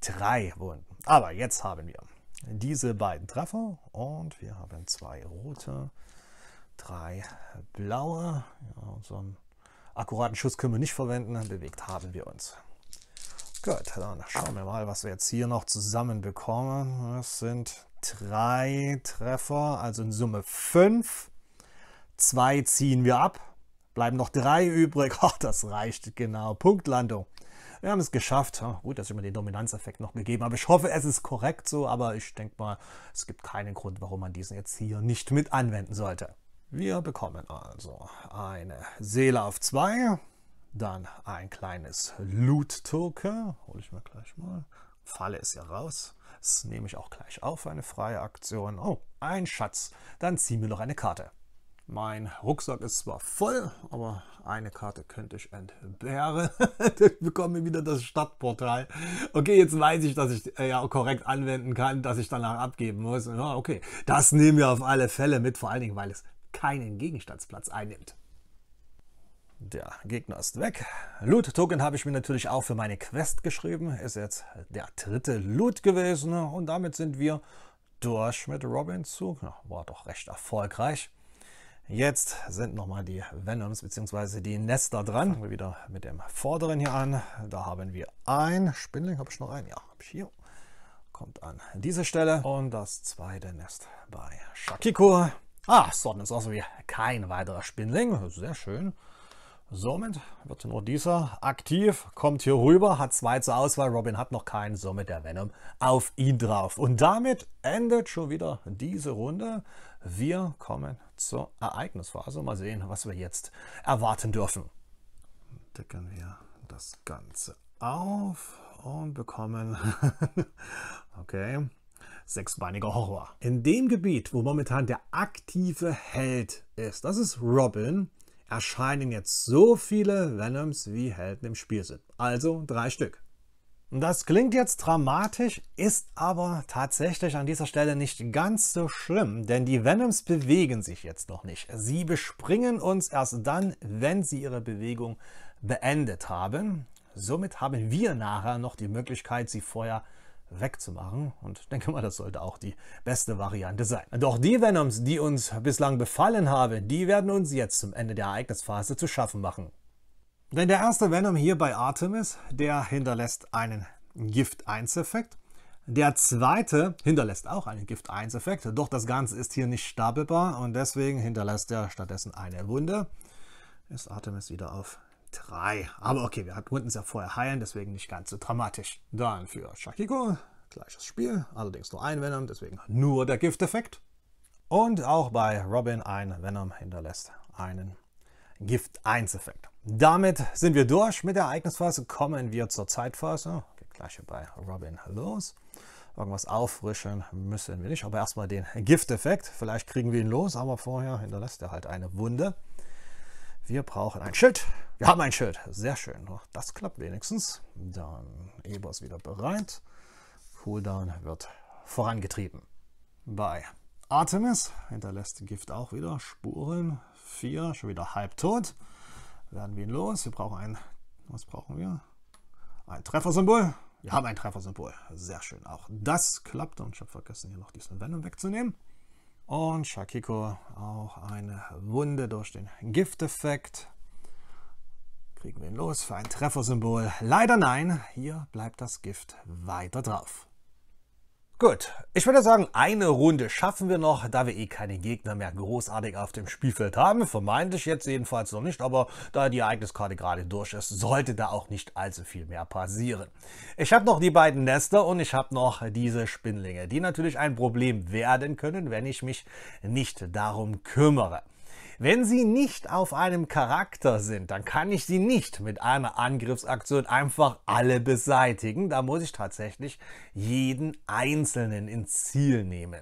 drei Wunden. Aber jetzt haben wir diese beiden Treffer und wir haben zwei rote, drei blaue. Ja, so einen akkuraten Schuss können wir nicht verwenden. Bewegt haben wir uns. Gut, dann schauen wir mal, was wir jetzt hier noch zusammen bekommen. Das sind drei Treffer, also in Summe fünf. Zwei ziehen wir ab. Bleiben noch drei übrig. Ach, das reicht genau. Punktlandung. Wir haben es geschafft. gut, dass ich mir den Dominanzeffekt noch gegeben habe. Ich hoffe, es ist korrekt so, aber ich denke mal, es gibt keinen Grund, warum man diesen jetzt hier nicht mit anwenden sollte. Wir bekommen also eine Seele auf zwei. Dann ein kleines Loot-Token. Hole ich mir gleich mal. Falle ist ja raus. Das nehme ich auch gleich auf, eine freie Aktion. Oh, ein Schatz. Dann ziehen wir noch eine Karte. Mein Rucksack ist zwar voll, aber eine Karte könnte ich entbehren. ich bekomme wieder das Stadtportal. Okay, jetzt weiß ich, dass ich äh, ja korrekt anwenden kann, dass ich danach abgeben muss. Ja, okay, das nehmen wir auf alle Fälle mit, vor allen Dingen, weil es keinen Gegenstandsplatz einnimmt. Der Gegner ist weg. Loot-Token habe ich mir natürlich auch für meine Quest geschrieben. Ist jetzt der dritte Loot gewesen. Und damit sind wir durch mit Robins Zug. War doch recht erfolgreich. Jetzt sind nochmal die Venoms bzw. die Nester dran. Fangen wir wieder mit dem vorderen hier an. Da haben wir ein Spindling. Habe ich noch einen? Ja, habe ich hier. Kommt an diese Stelle. Und das zweite Nest bei Shakiko. Ah, Sorten ist auch so wie kein weiterer Spindling. Sehr schön. Somit wird nur dieser aktiv, kommt hier rüber, hat zwei zur Auswahl, Robin hat noch keinen, somit der Venom auf ihn drauf. Und damit endet schon wieder diese Runde. Wir kommen zur Ereignisphase. Mal sehen, was wir jetzt erwarten dürfen. Decken wir das Ganze auf und bekommen... okay sechsbeiniger Horror. In dem Gebiet, wo momentan der aktive Held ist, das ist Robin, erscheinen jetzt so viele Venoms wie Helden im Spiel sind. Also drei Stück. Das klingt jetzt dramatisch, ist aber tatsächlich an dieser Stelle nicht ganz so schlimm, denn die Venoms bewegen sich jetzt noch nicht. Sie bespringen uns erst dann, wenn sie ihre Bewegung beendet haben. Somit haben wir nachher noch die Möglichkeit, sie vorher zu wegzumachen. Und denke mal, das sollte auch die beste Variante sein. Doch die Venoms, die uns bislang befallen haben, die werden uns jetzt zum Ende der Ereignisphase zu schaffen machen. Denn der erste Venom hier bei Artemis, der hinterlässt einen Gift-1-Effekt. Der zweite hinterlässt auch einen Gift-1-Effekt, doch das Ganze ist hier nicht stapelbar und deswegen hinterlässt er stattdessen eine Wunde. Ist Artemis wieder auf 3. Aber okay, wir konnten es ja vorher heilen, deswegen nicht ganz so dramatisch. Dann für Shakiko, gleiches Spiel, allerdings nur ein Venom, deswegen nur der Gifteffekt. Und auch bei Robin ein Venom hinterlässt einen Gift-1-Effekt. Damit sind wir durch mit der Ereignisphase, kommen wir zur Zeitphase. Geht gleich hier bei Robin los. Irgendwas auffrischen müssen wir nicht, aber erstmal den Gifteffekt. Vielleicht kriegen wir ihn los, aber vorher hinterlässt er halt eine Wunde. Wir brauchen ein Schild. Wir haben ein Schild. Sehr schön. Das klappt wenigstens. Dann Eber ist wieder bereit. Cooldown wird vorangetrieben. Bei Artemis hinterlässt Gift auch wieder Spuren. Vier, schon wieder halbtot. Werden wir ihn los. Wir brauchen ein, was brauchen wir? Ein Treffersymbol. Wir haben ein Treffersymbol. Sehr schön. Auch das klappt. Und ich habe vergessen, hier noch diesen Venom wegzunehmen. Und Shakiko auch eine Wunde durch den Gifteffekt. Kriegen wir ihn los für ein Treffersymbol? Leider nein, hier bleibt das Gift weiter drauf. Gut, ich würde sagen, eine Runde schaffen wir noch, da wir eh keine Gegner mehr großartig auf dem Spielfeld haben. Vermeintlich jetzt jedenfalls noch nicht, aber da die Ereigniskarte gerade durch ist, sollte da auch nicht allzu viel mehr passieren. Ich habe noch die beiden Nester und ich habe noch diese Spinnlinge, die natürlich ein Problem werden können, wenn ich mich nicht darum kümmere. Wenn sie nicht auf einem Charakter sind, dann kann ich sie nicht mit einer Angriffsaktion einfach alle beseitigen. Da muss ich tatsächlich jeden Einzelnen ins Ziel nehmen.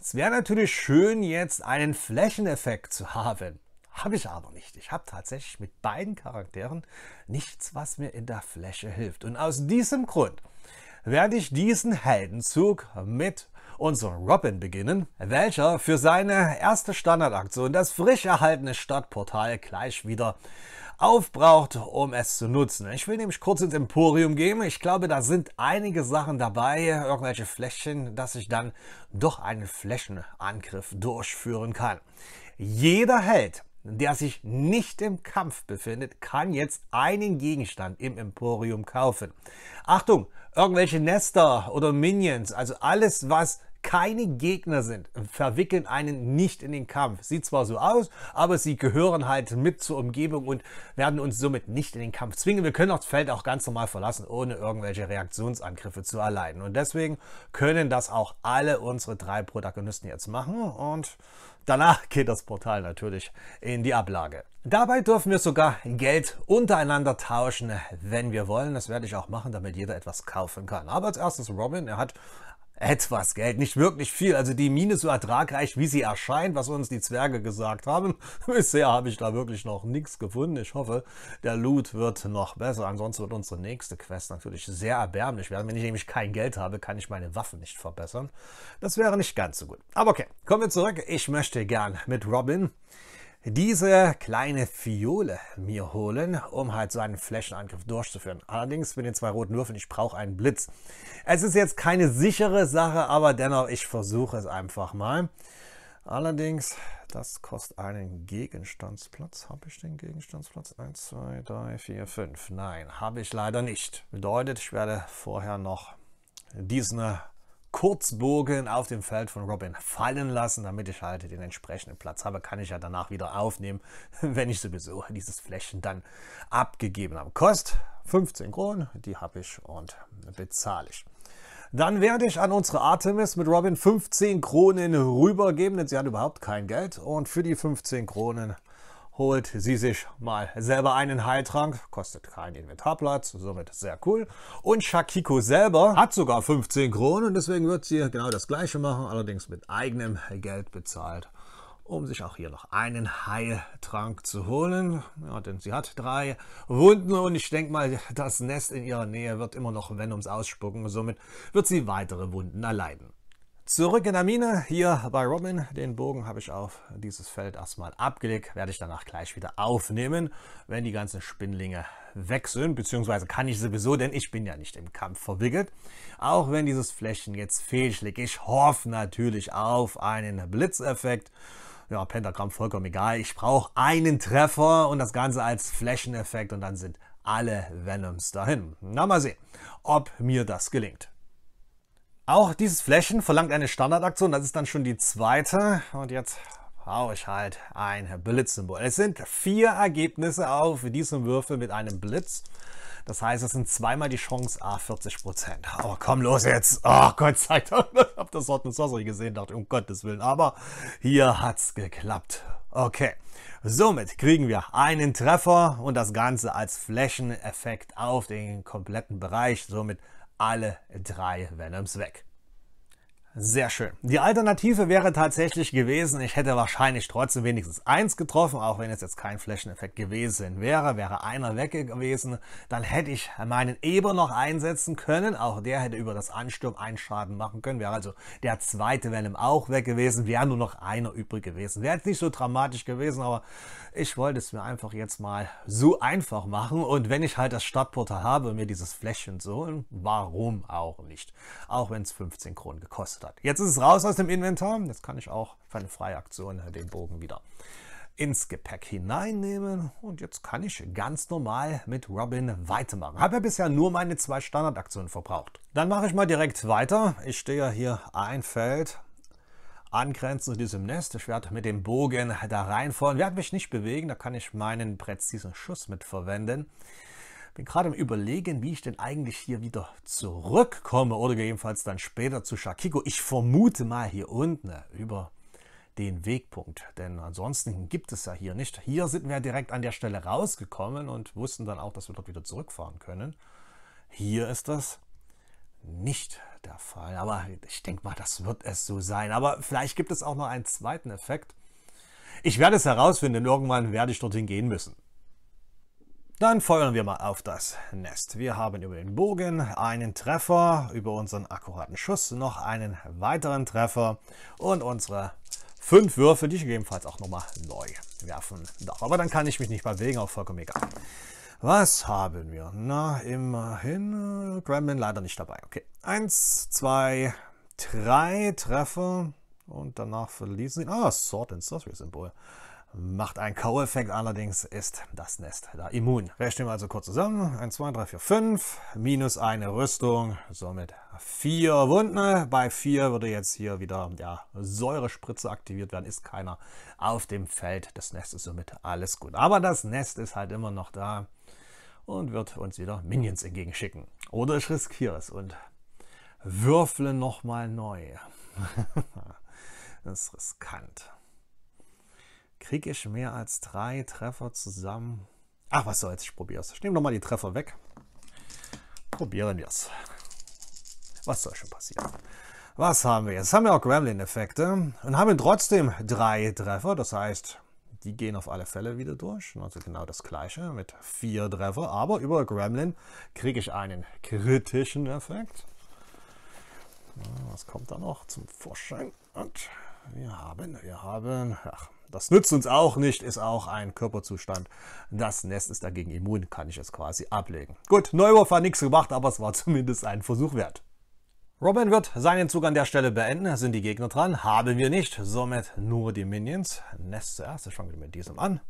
Es wäre natürlich schön, jetzt einen Flächeneffekt zu haben. Habe ich aber nicht. Ich habe tatsächlich mit beiden Charakteren nichts, was mir in der Fläche hilft. Und aus diesem Grund werde ich diesen Heldenzug mit unseren Robin beginnen, welcher für seine erste Standardaktion das frisch erhaltene Stadtportal gleich wieder aufbraucht, um es zu nutzen. Ich will nämlich kurz ins Emporium gehen. Ich glaube, da sind einige Sachen dabei, irgendwelche Fläschchen, dass ich dann doch einen Flächenangriff durchführen kann. Jeder Held, der sich nicht im Kampf befindet, kann jetzt einen Gegenstand im Emporium kaufen. Achtung, irgendwelche Nester oder Minions, also alles, was keine Gegner sind, verwickeln einen nicht in den Kampf. Sieht zwar so aus, aber sie gehören halt mit zur Umgebung und werden uns somit nicht in den Kampf zwingen. Wir können das Feld auch ganz normal verlassen, ohne irgendwelche Reaktionsangriffe zu erleiden. Und deswegen können das auch alle unsere drei Protagonisten jetzt machen. Und danach geht das Portal natürlich in die Ablage. Dabei dürfen wir sogar Geld untereinander tauschen, wenn wir wollen. Das werde ich auch machen, damit jeder etwas kaufen kann. Aber als erstes Robin, er hat etwas Geld, nicht wirklich viel. Also die Mine so ertragreich, wie sie erscheint, was uns die Zwerge gesagt haben. Bisher habe ich da wirklich noch nichts gefunden. Ich hoffe, der Loot wird noch besser. Ansonsten wird unsere nächste Quest natürlich sehr erbärmlich werden. Wenn ich nämlich kein Geld habe, kann ich meine Waffen nicht verbessern. Das wäre nicht ganz so gut. Aber okay, kommen wir zurück. Ich möchte gern mit Robin diese kleine Fiole mir holen, um halt so einen Flächenangriff durchzuführen. Allerdings mit den zwei roten Würfeln, ich brauche einen Blitz. Es ist jetzt keine sichere Sache, aber dennoch, ich versuche es einfach mal. Allerdings, das kostet einen Gegenstandsplatz. Habe ich den Gegenstandsplatz? 1, 2, 3, 4, 5. Nein, habe ich leider nicht. Bedeutet, ich werde vorher noch diesen Kurzbogen auf dem Feld von Robin fallen lassen, damit ich halt den entsprechenden Platz habe, kann ich ja danach wieder aufnehmen, wenn ich sowieso dieses Flächen dann abgegeben habe. Kost 15 Kronen, die habe ich und bezahle ich. Dann werde ich an unsere Artemis mit Robin 15 Kronen rübergeben, denn sie hat überhaupt kein Geld. Und für die 15 Kronen holt sie sich mal selber einen Heiltrank, kostet keinen Inventarplatz, somit sehr cool. Und Shakiko selber hat sogar 15 Kronen und deswegen wird sie genau das gleiche machen, allerdings mit eigenem Geld bezahlt um sich auch hier noch einen Heiltrank zu holen. Ja, denn sie hat drei Wunden und ich denke mal, das Nest in ihrer Nähe wird immer noch Venoms ausspucken. Somit wird sie weitere Wunden erleiden. Zurück in der Mine, hier bei Robin. Den Bogen habe ich auf dieses Feld erstmal abgelegt. Werde ich danach gleich wieder aufnehmen, wenn die ganzen Spinnlinge weg sind. Beziehungsweise kann ich sowieso, denn ich bin ja nicht im Kampf verwickelt. Auch wenn dieses Flächen jetzt fehlschlägt. Ich hoffe natürlich auf einen Blitzeffekt. Ja, Pentagramm vollkommen egal. Ich brauche einen Treffer und das Ganze als Flächeneffekt. Und dann sind alle Venoms dahin. Na, mal sehen, ob mir das gelingt. Auch dieses Flächen verlangt eine Standardaktion, das ist dann schon die zweite. Und jetzt brauche ich halt ein Blitzsymbol. Es sind vier Ergebnisse auf diesem Würfel mit einem Blitz. Das heißt, es sind zweimal die Chance A40 Prozent. Aber komm los jetzt. Oh Gott sei Dank. Ich habe das Wort mit gesehen, dachte, um Gottes Willen. Aber hier hat es geklappt. Okay. Somit kriegen wir einen Treffer und das Ganze als Flächeneffekt auf den kompletten Bereich. Somit alle drei Venoms weg. Sehr schön. Die Alternative wäre tatsächlich gewesen, ich hätte wahrscheinlich trotzdem wenigstens eins getroffen, auch wenn es jetzt kein Flächeneffekt gewesen wäre. Wäre einer weg gewesen, dann hätte ich meinen Eber noch einsetzen können. Auch der hätte über das Ansturm einen Schaden machen können. Wäre also der zweite Venom auch weg gewesen. Wäre nur noch einer übrig gewesen. Wäre jetzt nicht so dramatisch gewesen, aber ich wollte es mir einfach jetzt mal so einfach machen. Und wenn ich halt das Stadtportal habe und mir dieses Fläschchen so, warum auch nicht? Auch wenn es 15 Kronen gekostet hat. Jetzt ist es raus aus dem Inventar. Jetzt kann ich auch für eine freie Aktion den Bogen wieder ins Gepäck hineinnehmen und jetzt kann ich ganz normal mit Robin weitermachen. Habe ja bisher nur meine zwei Standardaktionen verbraucht. Dann mache ich mal direkt weiter. Ich stehe ja hier ein Feld angrenzen zu diesem Nest. Ich werde mit dem Bogen da reinfallen, werde mich nicht bewegen, da kann ich meinen präzisen Schuss mit verwenden. Bin gerade im Überlegen, wie ich denn eigentlich hier wieder zurückkomme oder jedenfalls dann später zu Shakiko. Ich vermute mal hier unten äh, über den Wegpunkt, denn ansonsten gibt es ja hier nicht. Hier sind wir direkt an der Stelle rausgekommen und wussten dann auch, dass wir dort wieder zurückfahren können. Hier ist das nicht der Fall, aber ich denke mal, das wird es so sein. Aber vielleicht gibt es auch noch einen zweiten Effekt. Ich werde es herausfinden, irgendwann werde ich dorthin gehen müssen. Dann feuern wir mal auf das Nest. Wir haben über den Bogen einen Treffer, über unseren akkuraten Schuss noch einen weiteren Treffer und unsere fünf Würfe, die ich gegebenenfalls auch nochmal neu werfen darf. Aber dann kann ich mich nicht bewegen, auch vollkommen egal. Was haben wir? Na, immerhin. Äh, Gremlin leider nicht dabei. Okay. Eins, zwei, drei Treffer. Und danach verließen sie. Ah, Sword and Sorcery Symbol. Macht einen K.O.-Effekt, allerdings ist das Nest da immun. Rechnen wir also kurz zusammen. 1, 2, 3, 4, 5 minus eine Rüstung, somit 4 Wunden. Bei 4 würde jetzt hier wieder der Säurespritze aktiviert werden, ist keiner auf dem Feld. Das Nest ist somit alles gut. Aber das Nest ist halt immer noch da und wird uns wieder Minions entgegenschicken. Oder ich riskiere es und würfle nochmal neu. das ist riskant. Kriege ich mehr als drei Treffer zusammen? Ach, was soll's, ich probiere es. Ich nehme nochmal die Treffer weg. Probieren wir es. Was soll schon passieren? Was haben wir jetzt? Haben wir auch Gremlin-Effekte und haben trotzdem drei Treffer. Das heißt, die gehen auf alle Fälle wieder durch. Also genau das gleiche mit vier Treffer. Aber über Gremlin kriege ich einen kritischen Effekt. Was kommt da noch zum Vorschein? Und wir haben, wir haben, ach, das nützt uns auch nicht, ist auch ein Körperzustand. Das Nest ist dagegen immun, kann ich es quasi ablegen. Gut, Neuwurf hat nichts gemacht, aber es war zumindest ein Versuch wert. Robin wird seinen Zug an der Stelle beenden. Sind die Gegner dran? Haben wir nicht. Somit nur die Minions. Nest zuerst. Das fangen wir mit diesem an.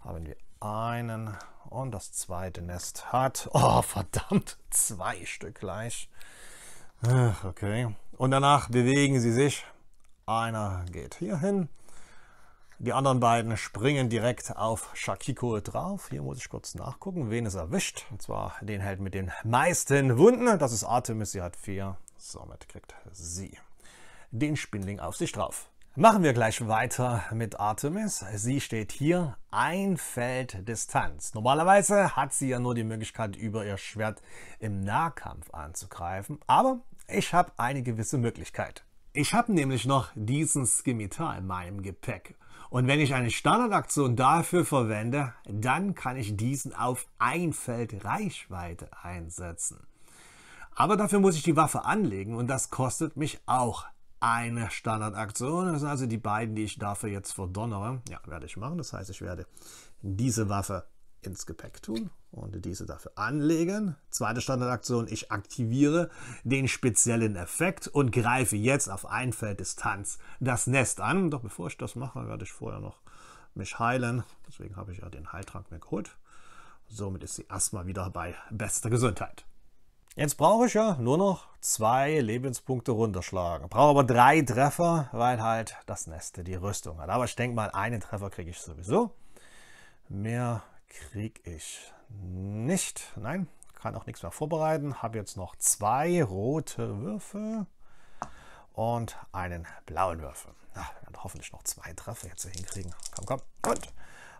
Haben wir einen und das zweite Nest hat... Oh, verdammt. Zwei Stück gleich. okay. Und danach bewegen sie sich. Einer geht hier hin. Die anderen beiden springen direkt auf Shakiko drauf. Hier muss ich kurz nachgucken, wen es erwischt. Und zwar den Held mit den meisten Wunden. Das ist Artemis, sie hat vier. Somit kriegt sie den Spindling auf sich drauf. Machen wir gleich weiter mit Artemis. Sie steht hier, ein Feld Distanz. Normalerweise hat sie ja nur die Möglichkeit, über ihr Schwert im Nahkampf anzugreifen, aber ich habe eine gewisse Möglichkeit. Ich habe nämlich noch diesen Skimitar in meinem Gepäck. Und wenn ich eine Standardaktion dafür verwende, dann kann ich diesen auf ein Feld Reichweite einsetzen. Aber dafür muss ich die Waffe anlegen und das kostet mich auch eine Standardaktion. Das sind also die beiden, die ich dafür jetzt verdonnere. Ja, werde ich machen. Das heißt, ich werde diese Waffe ins Gepäck tun und diese dafür anlegen. Zweite Standardaktion, ich aktiviere den speziellen Effekt und greife jetzt auf Einfelddistanz das Nest an. Doch bevor ich das mache, werde ich vorher noch mich heilen. Deswegen habe ich ja den Heiltrank mir geholt. Somit ist sie erstmal wieder bei bester Gesundheit. Jetzt brauche ich ja nur noch zwei Lebenspunkte runterschlagen. Brauche aber drei Treffer, weil halt das Neste die Rüstung hat. Aber ich denke mal, einen Treffer kriege ich sowieso. Mehr kriege ich nicht. Nein, kann auch nichts mehr vorbereiten. Habe jetzt noch zwei rote Würfel und einen blauen Würfel. Ach, hoffentlich noch zwei Treffer jetzt hier hinkriegen. Komm, komm. Und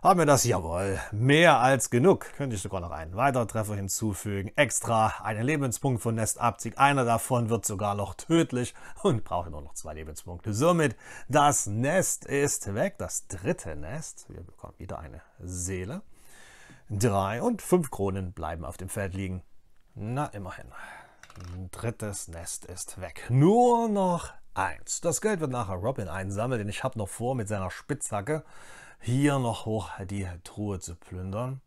haben wir das? Jawohl. Mehr als genug. Könnte ich sogar noch einen weiteren Treffer hinzufügen. Extra einen Lebenspunkt von Nest abzieht. Einer davon wird sogar noch tödlich und brauche nur noch zwei Lebenspunkte. Somit, das Nest ist weg. Das dritte Nest. Wir bekommen wieder eine Seele drei und fünf Kronen bleiben auf dem Feld liegen. Na, immerhin. Drittes Nest ist weg. Nur noch eins. Das Geld wird nachher Robin einsammeln, denn ich habe noch vor, mit seiner Spitzhacke hier noch hoch die Truhe zu plündern.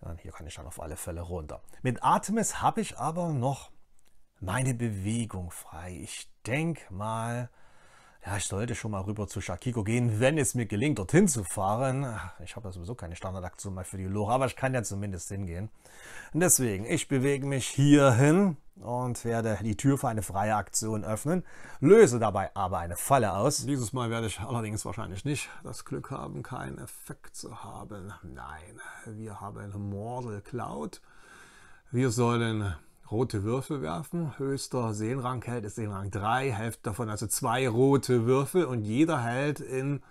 Dann hier kann ich dann auf alle Fälle runter. Mit Artemis habe ich aber noch meine Bewegung frei. Ich denke mal, ja, ich sollte schon mal rüber zu Shakiko gehen, wenn es mir gelingt, dorthin zu fahren. Ich habe ja sowieso keine Standardaktion mal für die Lore, aber ich kann ja zumindest hingehen. Und deswegen, ich bewege mich hierhin und werde die Tür für eine freie Aktion öffnen, löse dabei aber eine Falle aus. Dieses Mal werde ich allerdings wahrscheinlich nicht das Glück haben, keinen Effekt zu haben. Nein, wir haben Mordel Cloud. Wir sollen rote Würfel werfen. Höchster Seelenrangheld ist Seelenrang 3, Hälfte davon also zwei rote Würfel und jeder Held in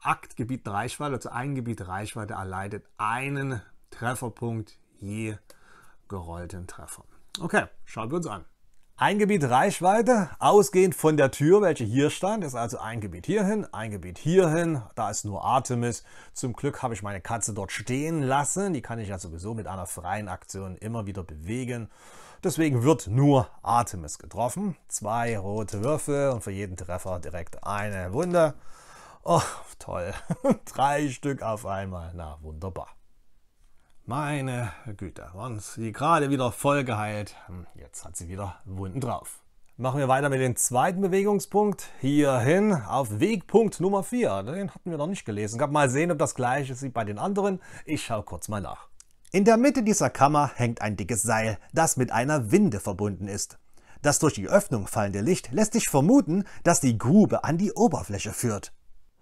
Aktgebiet Reichweite, also ein Gebiet Reichweite erleidet einen Trefferpunkt je gerollten Treffer. Okay, schauen wir uns an. Ein Gebiet Reichweite, ausgehend von der Tür, welche hier stand, ist also ein Gebiet hierhin, ein Gebiet hierhin. Da ist nur Artemis. Zum Glück habe ich meine Katze dort stehen lassen. Die kann ich ja sowieso mit einer freien Aktion immer wieder bewegen. Deswegen wird nur Artemis getroffen. Zwei rote Würfel und für jeden Treffer direkt eine Wunde. Oh, toll. Drei Stück auf einmal. Na, wunderbar. Meine Güte, waren sie gerade wieder voll geheilt. Hm, jetzt hat sie wieder Wunden drauf. Machen wir weiter mit dem zweiten Bewegungspunkt. Hierhin auf Wegpunkt Nummer 4. Den hatten wir noch nicht gelesen. Kann mal sehen, ob das gleiche ist wie bei den anderen. Ich schaue kurz mal nach. In der Mitte dieser Kammer hängt ein dickes Seil, das mit einer Winde verbunden ist. Das durch die Öffnung fallende Licht lässt dich vermuten, dass die Grube an die Oberfläche führt.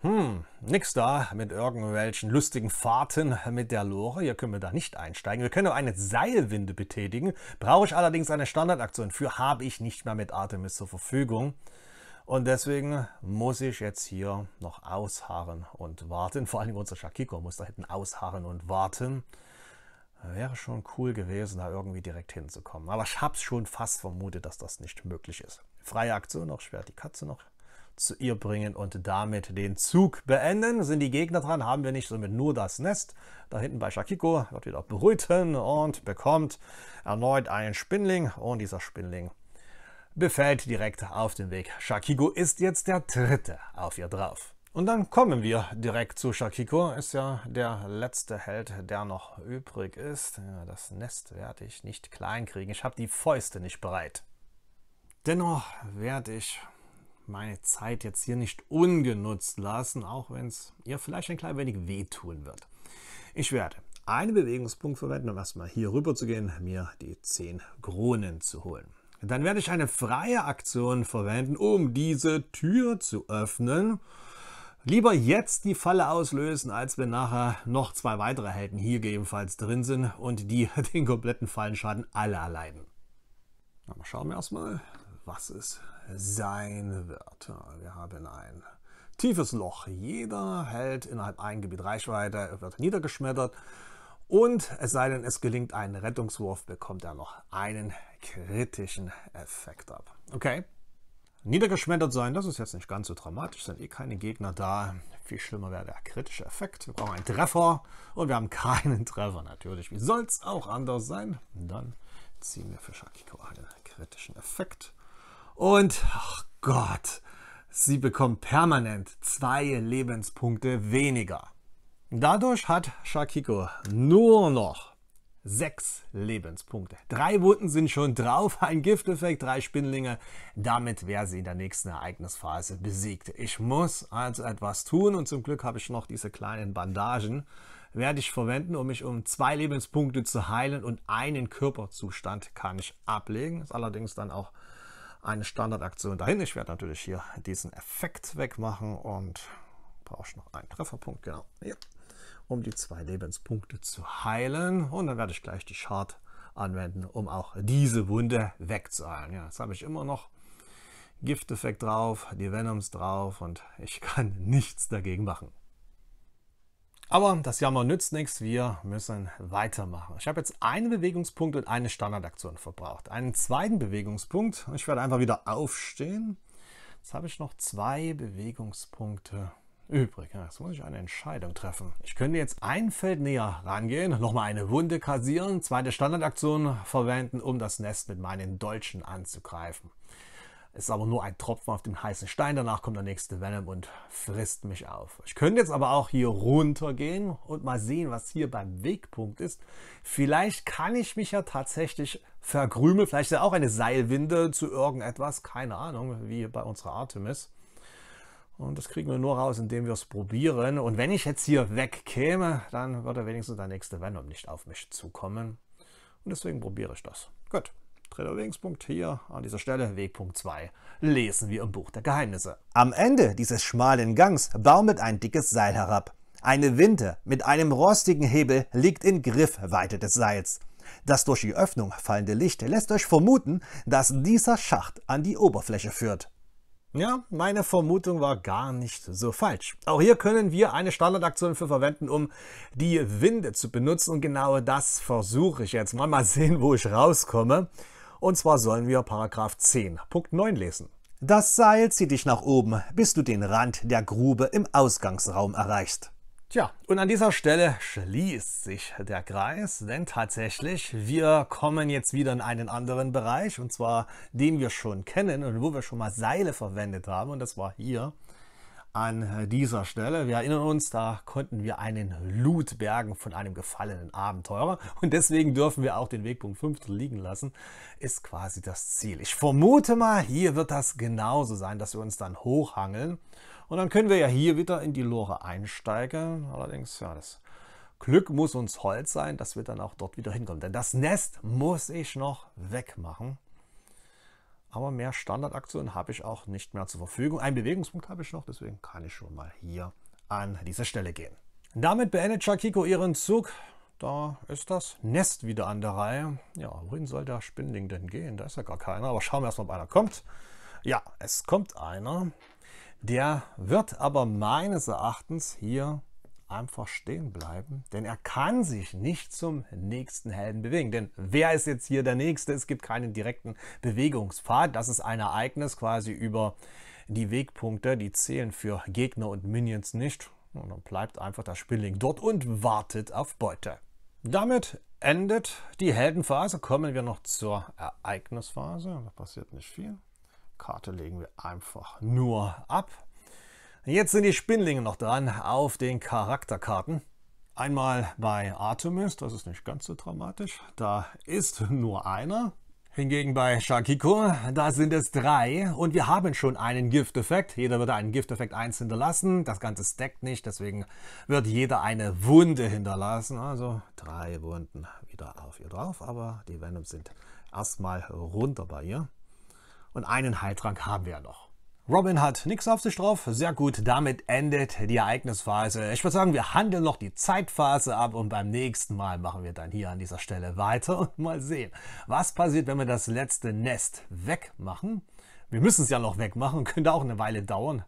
Hm, nix da mit irgendwelchen lustigen Fahrten mit der Lore. Hier können wir da nicht einsteigen. Wir können aber eine Seilwinde betätigen. Brauche ich allerdings eine Standardaktion. Für habe ich nicht mehr mit Artemis zur Verfügung. Und deswegen muss ich jetzt hier noch ausharren und warten. Vor allem unser Shakiko muss da hinten ausharren und warten. Wäre schon cool gewesen, da irgendwie direkt hinzukommen. Aber ich habe es schon fast vermutet, dass das nicht möglich ist. Freie Aktion noch, schwer die Katze noch zu ihr bringen und damit den Zug beenden. Sind die Gegner dran, haben wir nicht somit nur das Nest. Da hinten bei Shakiko wird wieder brüten und bekommt erneut einen Spinnling. Und dieser Spinnling befällt direkt auf den Weg. Shakiko ist jetzt der dritte auf ihr drauf. Und dann kommen wir direkt zu Shakiko. Ist ja der letzte Held, der noch übrig ist. das Nest werde ich nicht klein kriegen. Ich habe die Fäuste nicht bereit. Dennoch werde ich meine Zeit jetzt hier nicht ungenutzt lassen, auch wenn es ihr vielleicht ein klein wenig wehtun wird. Ich werde einen Bewegungspunkt verwenden, um erstmal hier rüber zu gehen, mir die 10 Kronen zu holen. Dann werde ich eine freie Aktion verwenden, um diese Tür zu öffnen. Lieber jetzt die Falle auslösen, als wenn nachher noch zwei weitere Helden hier gegebenenfalls drin sind und die den kompletten Fallenschaden alle erleiden. Aber schauen wir erstmal, was es sein wird. Wir haben ein tiefes Loch. Jeder hält innerhalb ein Gebiet Reichweite, wird niedergeschmettert. Und es sei denn, es gelingt ein Rettungswurf, bekommt er noch einen kritischen Effekt ab. Okay. Niedergeschmettert sein, das ist jetzt nicht ganz so dramatisch, sind eh keine Gegner da. Viel schlimmer wäre der kritische Effekt. Wir brauchen einen Treffer und wir haben keinen Treffer natürlich. Wie soll es auch anders sein? Dann ziehen wir für wahrscheinlich einen kritischen Effekt. Und, ach oh Gott, sie bekommt permanent zwei Lebenspunkte weniger. Dadurch hat Shakiko nur noch sechs Lebenspunkte. Drei Wunden sind schon drauf, ein Gifteffekt, drei Spinnlinge. Damit wäre sie in der nächsten Ereignisphase besiegt. Ich muss also etwas tun und zum Glück habe ich noch diese kleinen Bandagen. Werde ich verwenden, um mich um zwei Lebenspunkte zu heilen und einen Körperzustand kann ich ablegen. Ist allerdings dann auch eine Standardaktion dahin. Ich werde natürlich hier diesen Effekt wegmachen und brauche noch einen Trefferpunkt, genau, hier, um die zwei Lebenspunkte zu heilen. Und dann werde ich gleich die Chart anwenden, um auch diese Wunde wegzuheilen. Ja, jetzt habe ich immer noch Gifteffekt drauf, die Venoms drauf und ich kann nichts dagegen machen. Aber das Jammer nützt nichts, wir müssen weitermachen. Ich habe jetzt einen Bewegungspunkt und eine Standardaktion verbraucht. Einen zweiten Bewegungspunkt. Ich werde einfach wieder aufstehen. Jetzt habe ich noch zwei Bewegungspunkte übrig. jetzt muss ich eine Entscheidung treffen. Ich könnte jetzt ein Feld näher rangehen, nochmal eine Wunde kassieren, zweite Standardaktion verwenden, um das Nest mit meinen Deutschen anzugreifen. Es ist aber nur ein Tropfen auf den heißen Stein. Danach kommt der nächste Venom und frisst mich auf. Ich könnte jetzt aber auch hier runtergehen und mal sehen, was hier beim Wegpunkt ist. Vielleicht kann ich mich ja tatsächlich vergrümeln. Vielleicht ist ja auch eine Seilwinde zu irgendetwas. Keine Ahnung, wie bei unserer Artemis. Und das kriegen wir nur raus, indem wir es probieren. Und wenn ich jetzt hier wegkäme, dann würde wenigstens der nächste Venom nicht auf mich zukommen. Und deswegen probiere ich das. Gut. Trailerwegspunkt hier an dieser Stelle, Wegpunkt 2, lesen wir im Buch der Geheimnisse. Am Ende dieses schmalen Gangs baumelt ein dickes Seil herab. Eine Winde mit einem rostigen Hebel liegt in Griffweite des Seils. Das durch die Öffnung fallende Licht lässt euch vermuten, dass dieser Schacht an die Oberfläche führt. Ja, meine Vermutung war gar nicht so falsch. Auch hier können wir eine Standardaktion für verwenden, um die Winde zu benutzen. Und genau das versuche ich jetzt mal. Mal sehen, wo ich rauskomme. Und zwar sollen wir Paragraph 10.9 lesen. Das Seil zieht dich nach oben, bis du den Rand der Grube im Ausgangsraum erreichst. Tja, und an dieser Stelle schließt sich der Kreis, denn tatsächlich, wir kommen jetzt wieder in einen anderen Bereich, und zwar den wir schon kennen und wo wir schon mal Seile verwendet haben, und das war hier an dieser Stelle. Wir erinnern uns, da konnten wir einen Loot bergen von einem gefallenen Abenteurer und deswegen dürfen wir auch den Wegpunkt 5 liegen lassen, ist quasi das Ziel. Ich vermute mal, hier wird das genauso sein, dass wir uns dann hochhangeln und dann können wir ja hier wieder in die Lore einsteigen. Allerdings, ja, das Glück muss uns Holz sein, dass wir dann auch dort wieder hinkommen, denn das Nest muss ich noch wegmachen. Aber mehr Standardaktionen habe ich auch nicht mehr zur Verfügung. Ein Bewegungspunkt habe ich noch, deswegen kann ich schon mal hier an diese Stelle gehen. Damit beendet Shakiko ihren Zug. Da ist das Nest wieder an der Reihe. Ja, wohin soll der Spindling denn gehen? Da ist ja gar keiner. Aber schauen wir erstmal, ob einer kommt. Ja, es kommt einer. Der wird aber meines Erachtens hier einfach stehen bleiben, denn er kann sich nicht zum nächsten Helden bewegen. Denn wer ist jetzt hier der Nächste? Es gibt keinen direkten Bewegungspfad. Das ist ein Ereignis quasi über die Wegpunkte, die zählen für Gegner und Minions nicht. Und dann bleibt einfach das Spielling dort und wartet auf Beute. Damit endet die Heldenphase. Kommen wir noch zur Ereignisphase. Da passiert nicht viel. Karte legen wir einfach nur ab. Jetzt sind die Spinnlinge noch dran auf den Charakterkarten. Einmal bei Artemis, das ist nicht ganz so dramatisch. Da ist nur einer. Hingegen bei Shakiko, da sind es drei und wir haben schon einen Gifteffekt. Jeder würde einen Gifteffekt 1 hinterlassen. Das Ganze stackt nicht, deswegen wird jeder eine Wunde hinterlassen. Also drei Wunden wieder auf ihr drauf, aber die Venoms sind erstmal runter bei ihr. Und einen Heiltrank haben wir ja noch. Robin hat nichts auf sich drauf. Sehr gut, damit endet die Ereignisphase. Ich würde sagen, wir handeln noch die Zeitphase ab und beim nächsten Mal machen wir dann hier an dieser Stelle weiter und mal sehen, was passiert, wenn wir das letzte Nest wegmachen. Wir müssen es ja noch wegmachen, könnte auch eine Weile dauern,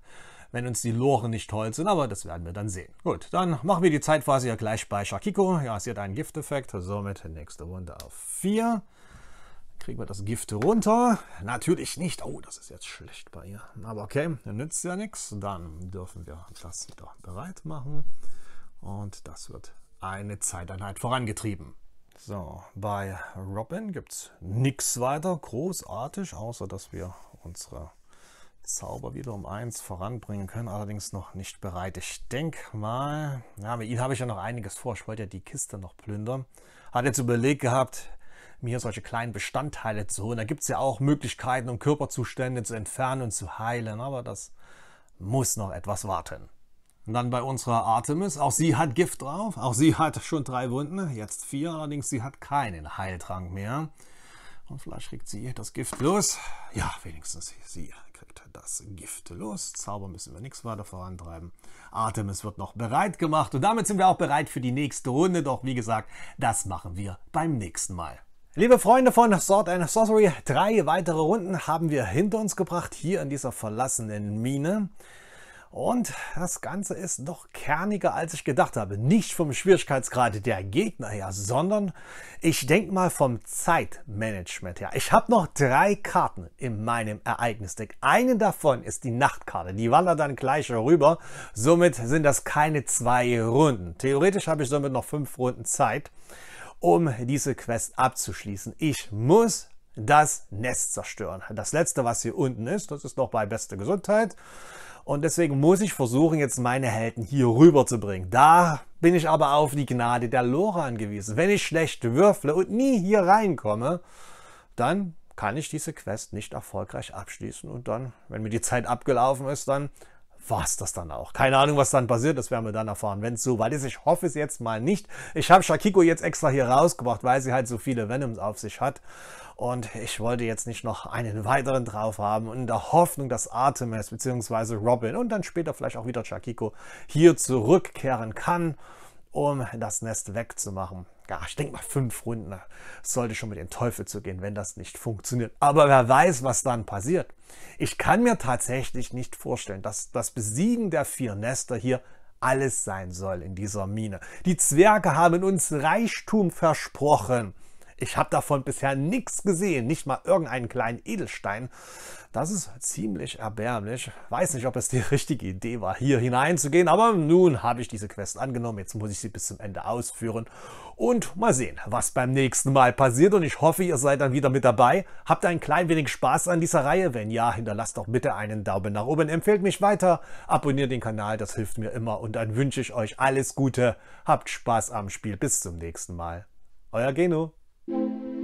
wenn uns die Loren nicht toll sind, aber das werden wir dann sehen. Gut, dann machen wir die Zeitphase ja gleich bei Shakiko. Ja, sie hat einen Gifteffekt, somit nächste Runde auf 4. Kriegen wir das Gift runter? Natürlich nicht. Oh, das ist jetzt schlecht bei ihr. Aber okay, dann nützt ja nichts. Dann dürfen wir das wieder bereit machen. Und das wird eine Zeiteinheit vorangetrieben. So, bei Robin gibt es nichts weiter großartig, außer dass wir unsere Zauber wieder um eins voranbringen können, allerdings noch nicht bereit. Ich denke mal, ja, mit ihnen habe ich ja noch einiges vor. Ich wollte ja die Kiste noch plündern. Hat jetzt überlegt gehabt, mir solche kleinen Bestandteile zu holen. Da gibt es ja auch Möglichkeiten, um Körperzustände zu entfernen und zu heilen, aber das muss noch etwas warten. Und dann bei unserer Artemis. Auch sie hat Gift drauf. Auch sie hat schon drei Wunden, jetzt vier. Allerdings, sie hat keinen Heiltrank mehr. Und vielleicht kriegt sie das Gift los. Ja, wenigstens sie kriegt das Gift los. Zauber müssen wir nichts weiter vorantreiben. Artemis wird noch bereit gemacht. Und damit sind wir auch bereit für die nächste Runde. Doch wie gesagt, das machen wir beim nächsten Mal. Liebe Freunde von Sword and Sorcery, drei weitere Runden haben wir hinter uns gebracht, hier in dieser verlassenen Mine. Und das Ganze ist noch kerniger, als ich gedacht habe. Nicht vom Schwierigkeitsgrad der Gegner her, sondern ich denke mal vom Zeitmanagement her. Ich habe noch drei Karten in meinem Ereignisdeck. Eine davon ist die Nachtkarte. Die wandert dann gleich rüber. Somit sind das keine zwei Runden. Theoretisch habe ich somit noch fünf Runden Zeit um diese Quest abzuschließen. Ich muss das Nest zerstören. Das letzte, was hier unten ist, das ist noch bei bester Gesundheit. Und deswegen muss ich versuchen, jetzt meine Helden hier rüber zu bringen. Da bin ich aber auf die Gnade der Lore angewiesen. Wenn ich schlecht würfle und nie hier reinkomme, dann kann ich diese Quest nicht erfolgreich abschließen. Und dann, wenn mir die Zeit abgelaufen ist, dann war es das dann auch. Keine Ahnung, was dann passiert, das werden wir dann erfahren, wenn es so weit ist. Ich hoffe es jetzt mal nicht. Ich habe Shakiko jetzt extra hier rausgebracht, weil sie halt so viele Venoms auf sich hat. Und ich wollte jetzt nicht noch einen weiteren drauf haben und in der Hoffnung, dass Artemis bzw. Robin und dann später vielleicht auch wieder Shakiko hier zurückkehren kann, um das Nest wegzumachen ja, ich denke mal fünf Runden, sollte schon mit dem Teufel zu gehen, wenn das nicht funktioniert. Aber wer weiß, was dann passiert. Ich kann mir tatsächlich nicht vorstellen, dass das Besiegen der vier Nester hier alles sein soll in dieser Mine. Die Zwerge haben uns Reichtum versprochen. Ich habe davon bisher nichts gesehen, nicht mal irgendeinen kleinen Edelstein. Das ist ziemlich erbärmlich. Weiß nicht, ob es die richtige Idee war, hier hineinzugehen, aber nun habe ich diese Quest angenommen. Jetzt muss ich sie bis zum Ende ausführen und mal sehen, was beim nächsten Mal passiert. Und ich hoffe, ihr seid dann wieder mit dabei. Habt ein klein wenig Spaß an dieser Reihe? Wenn ja, hinterlasst doch bitte einen Daumen nach oben, empfehlt mich weiter, abonniert den Kanal, das hilft mir immer. Und dann wünsche ich euch alles Gute, habt Spaß am Spiel. Bis zum nächsten Mal. Euer Geno. Thank you.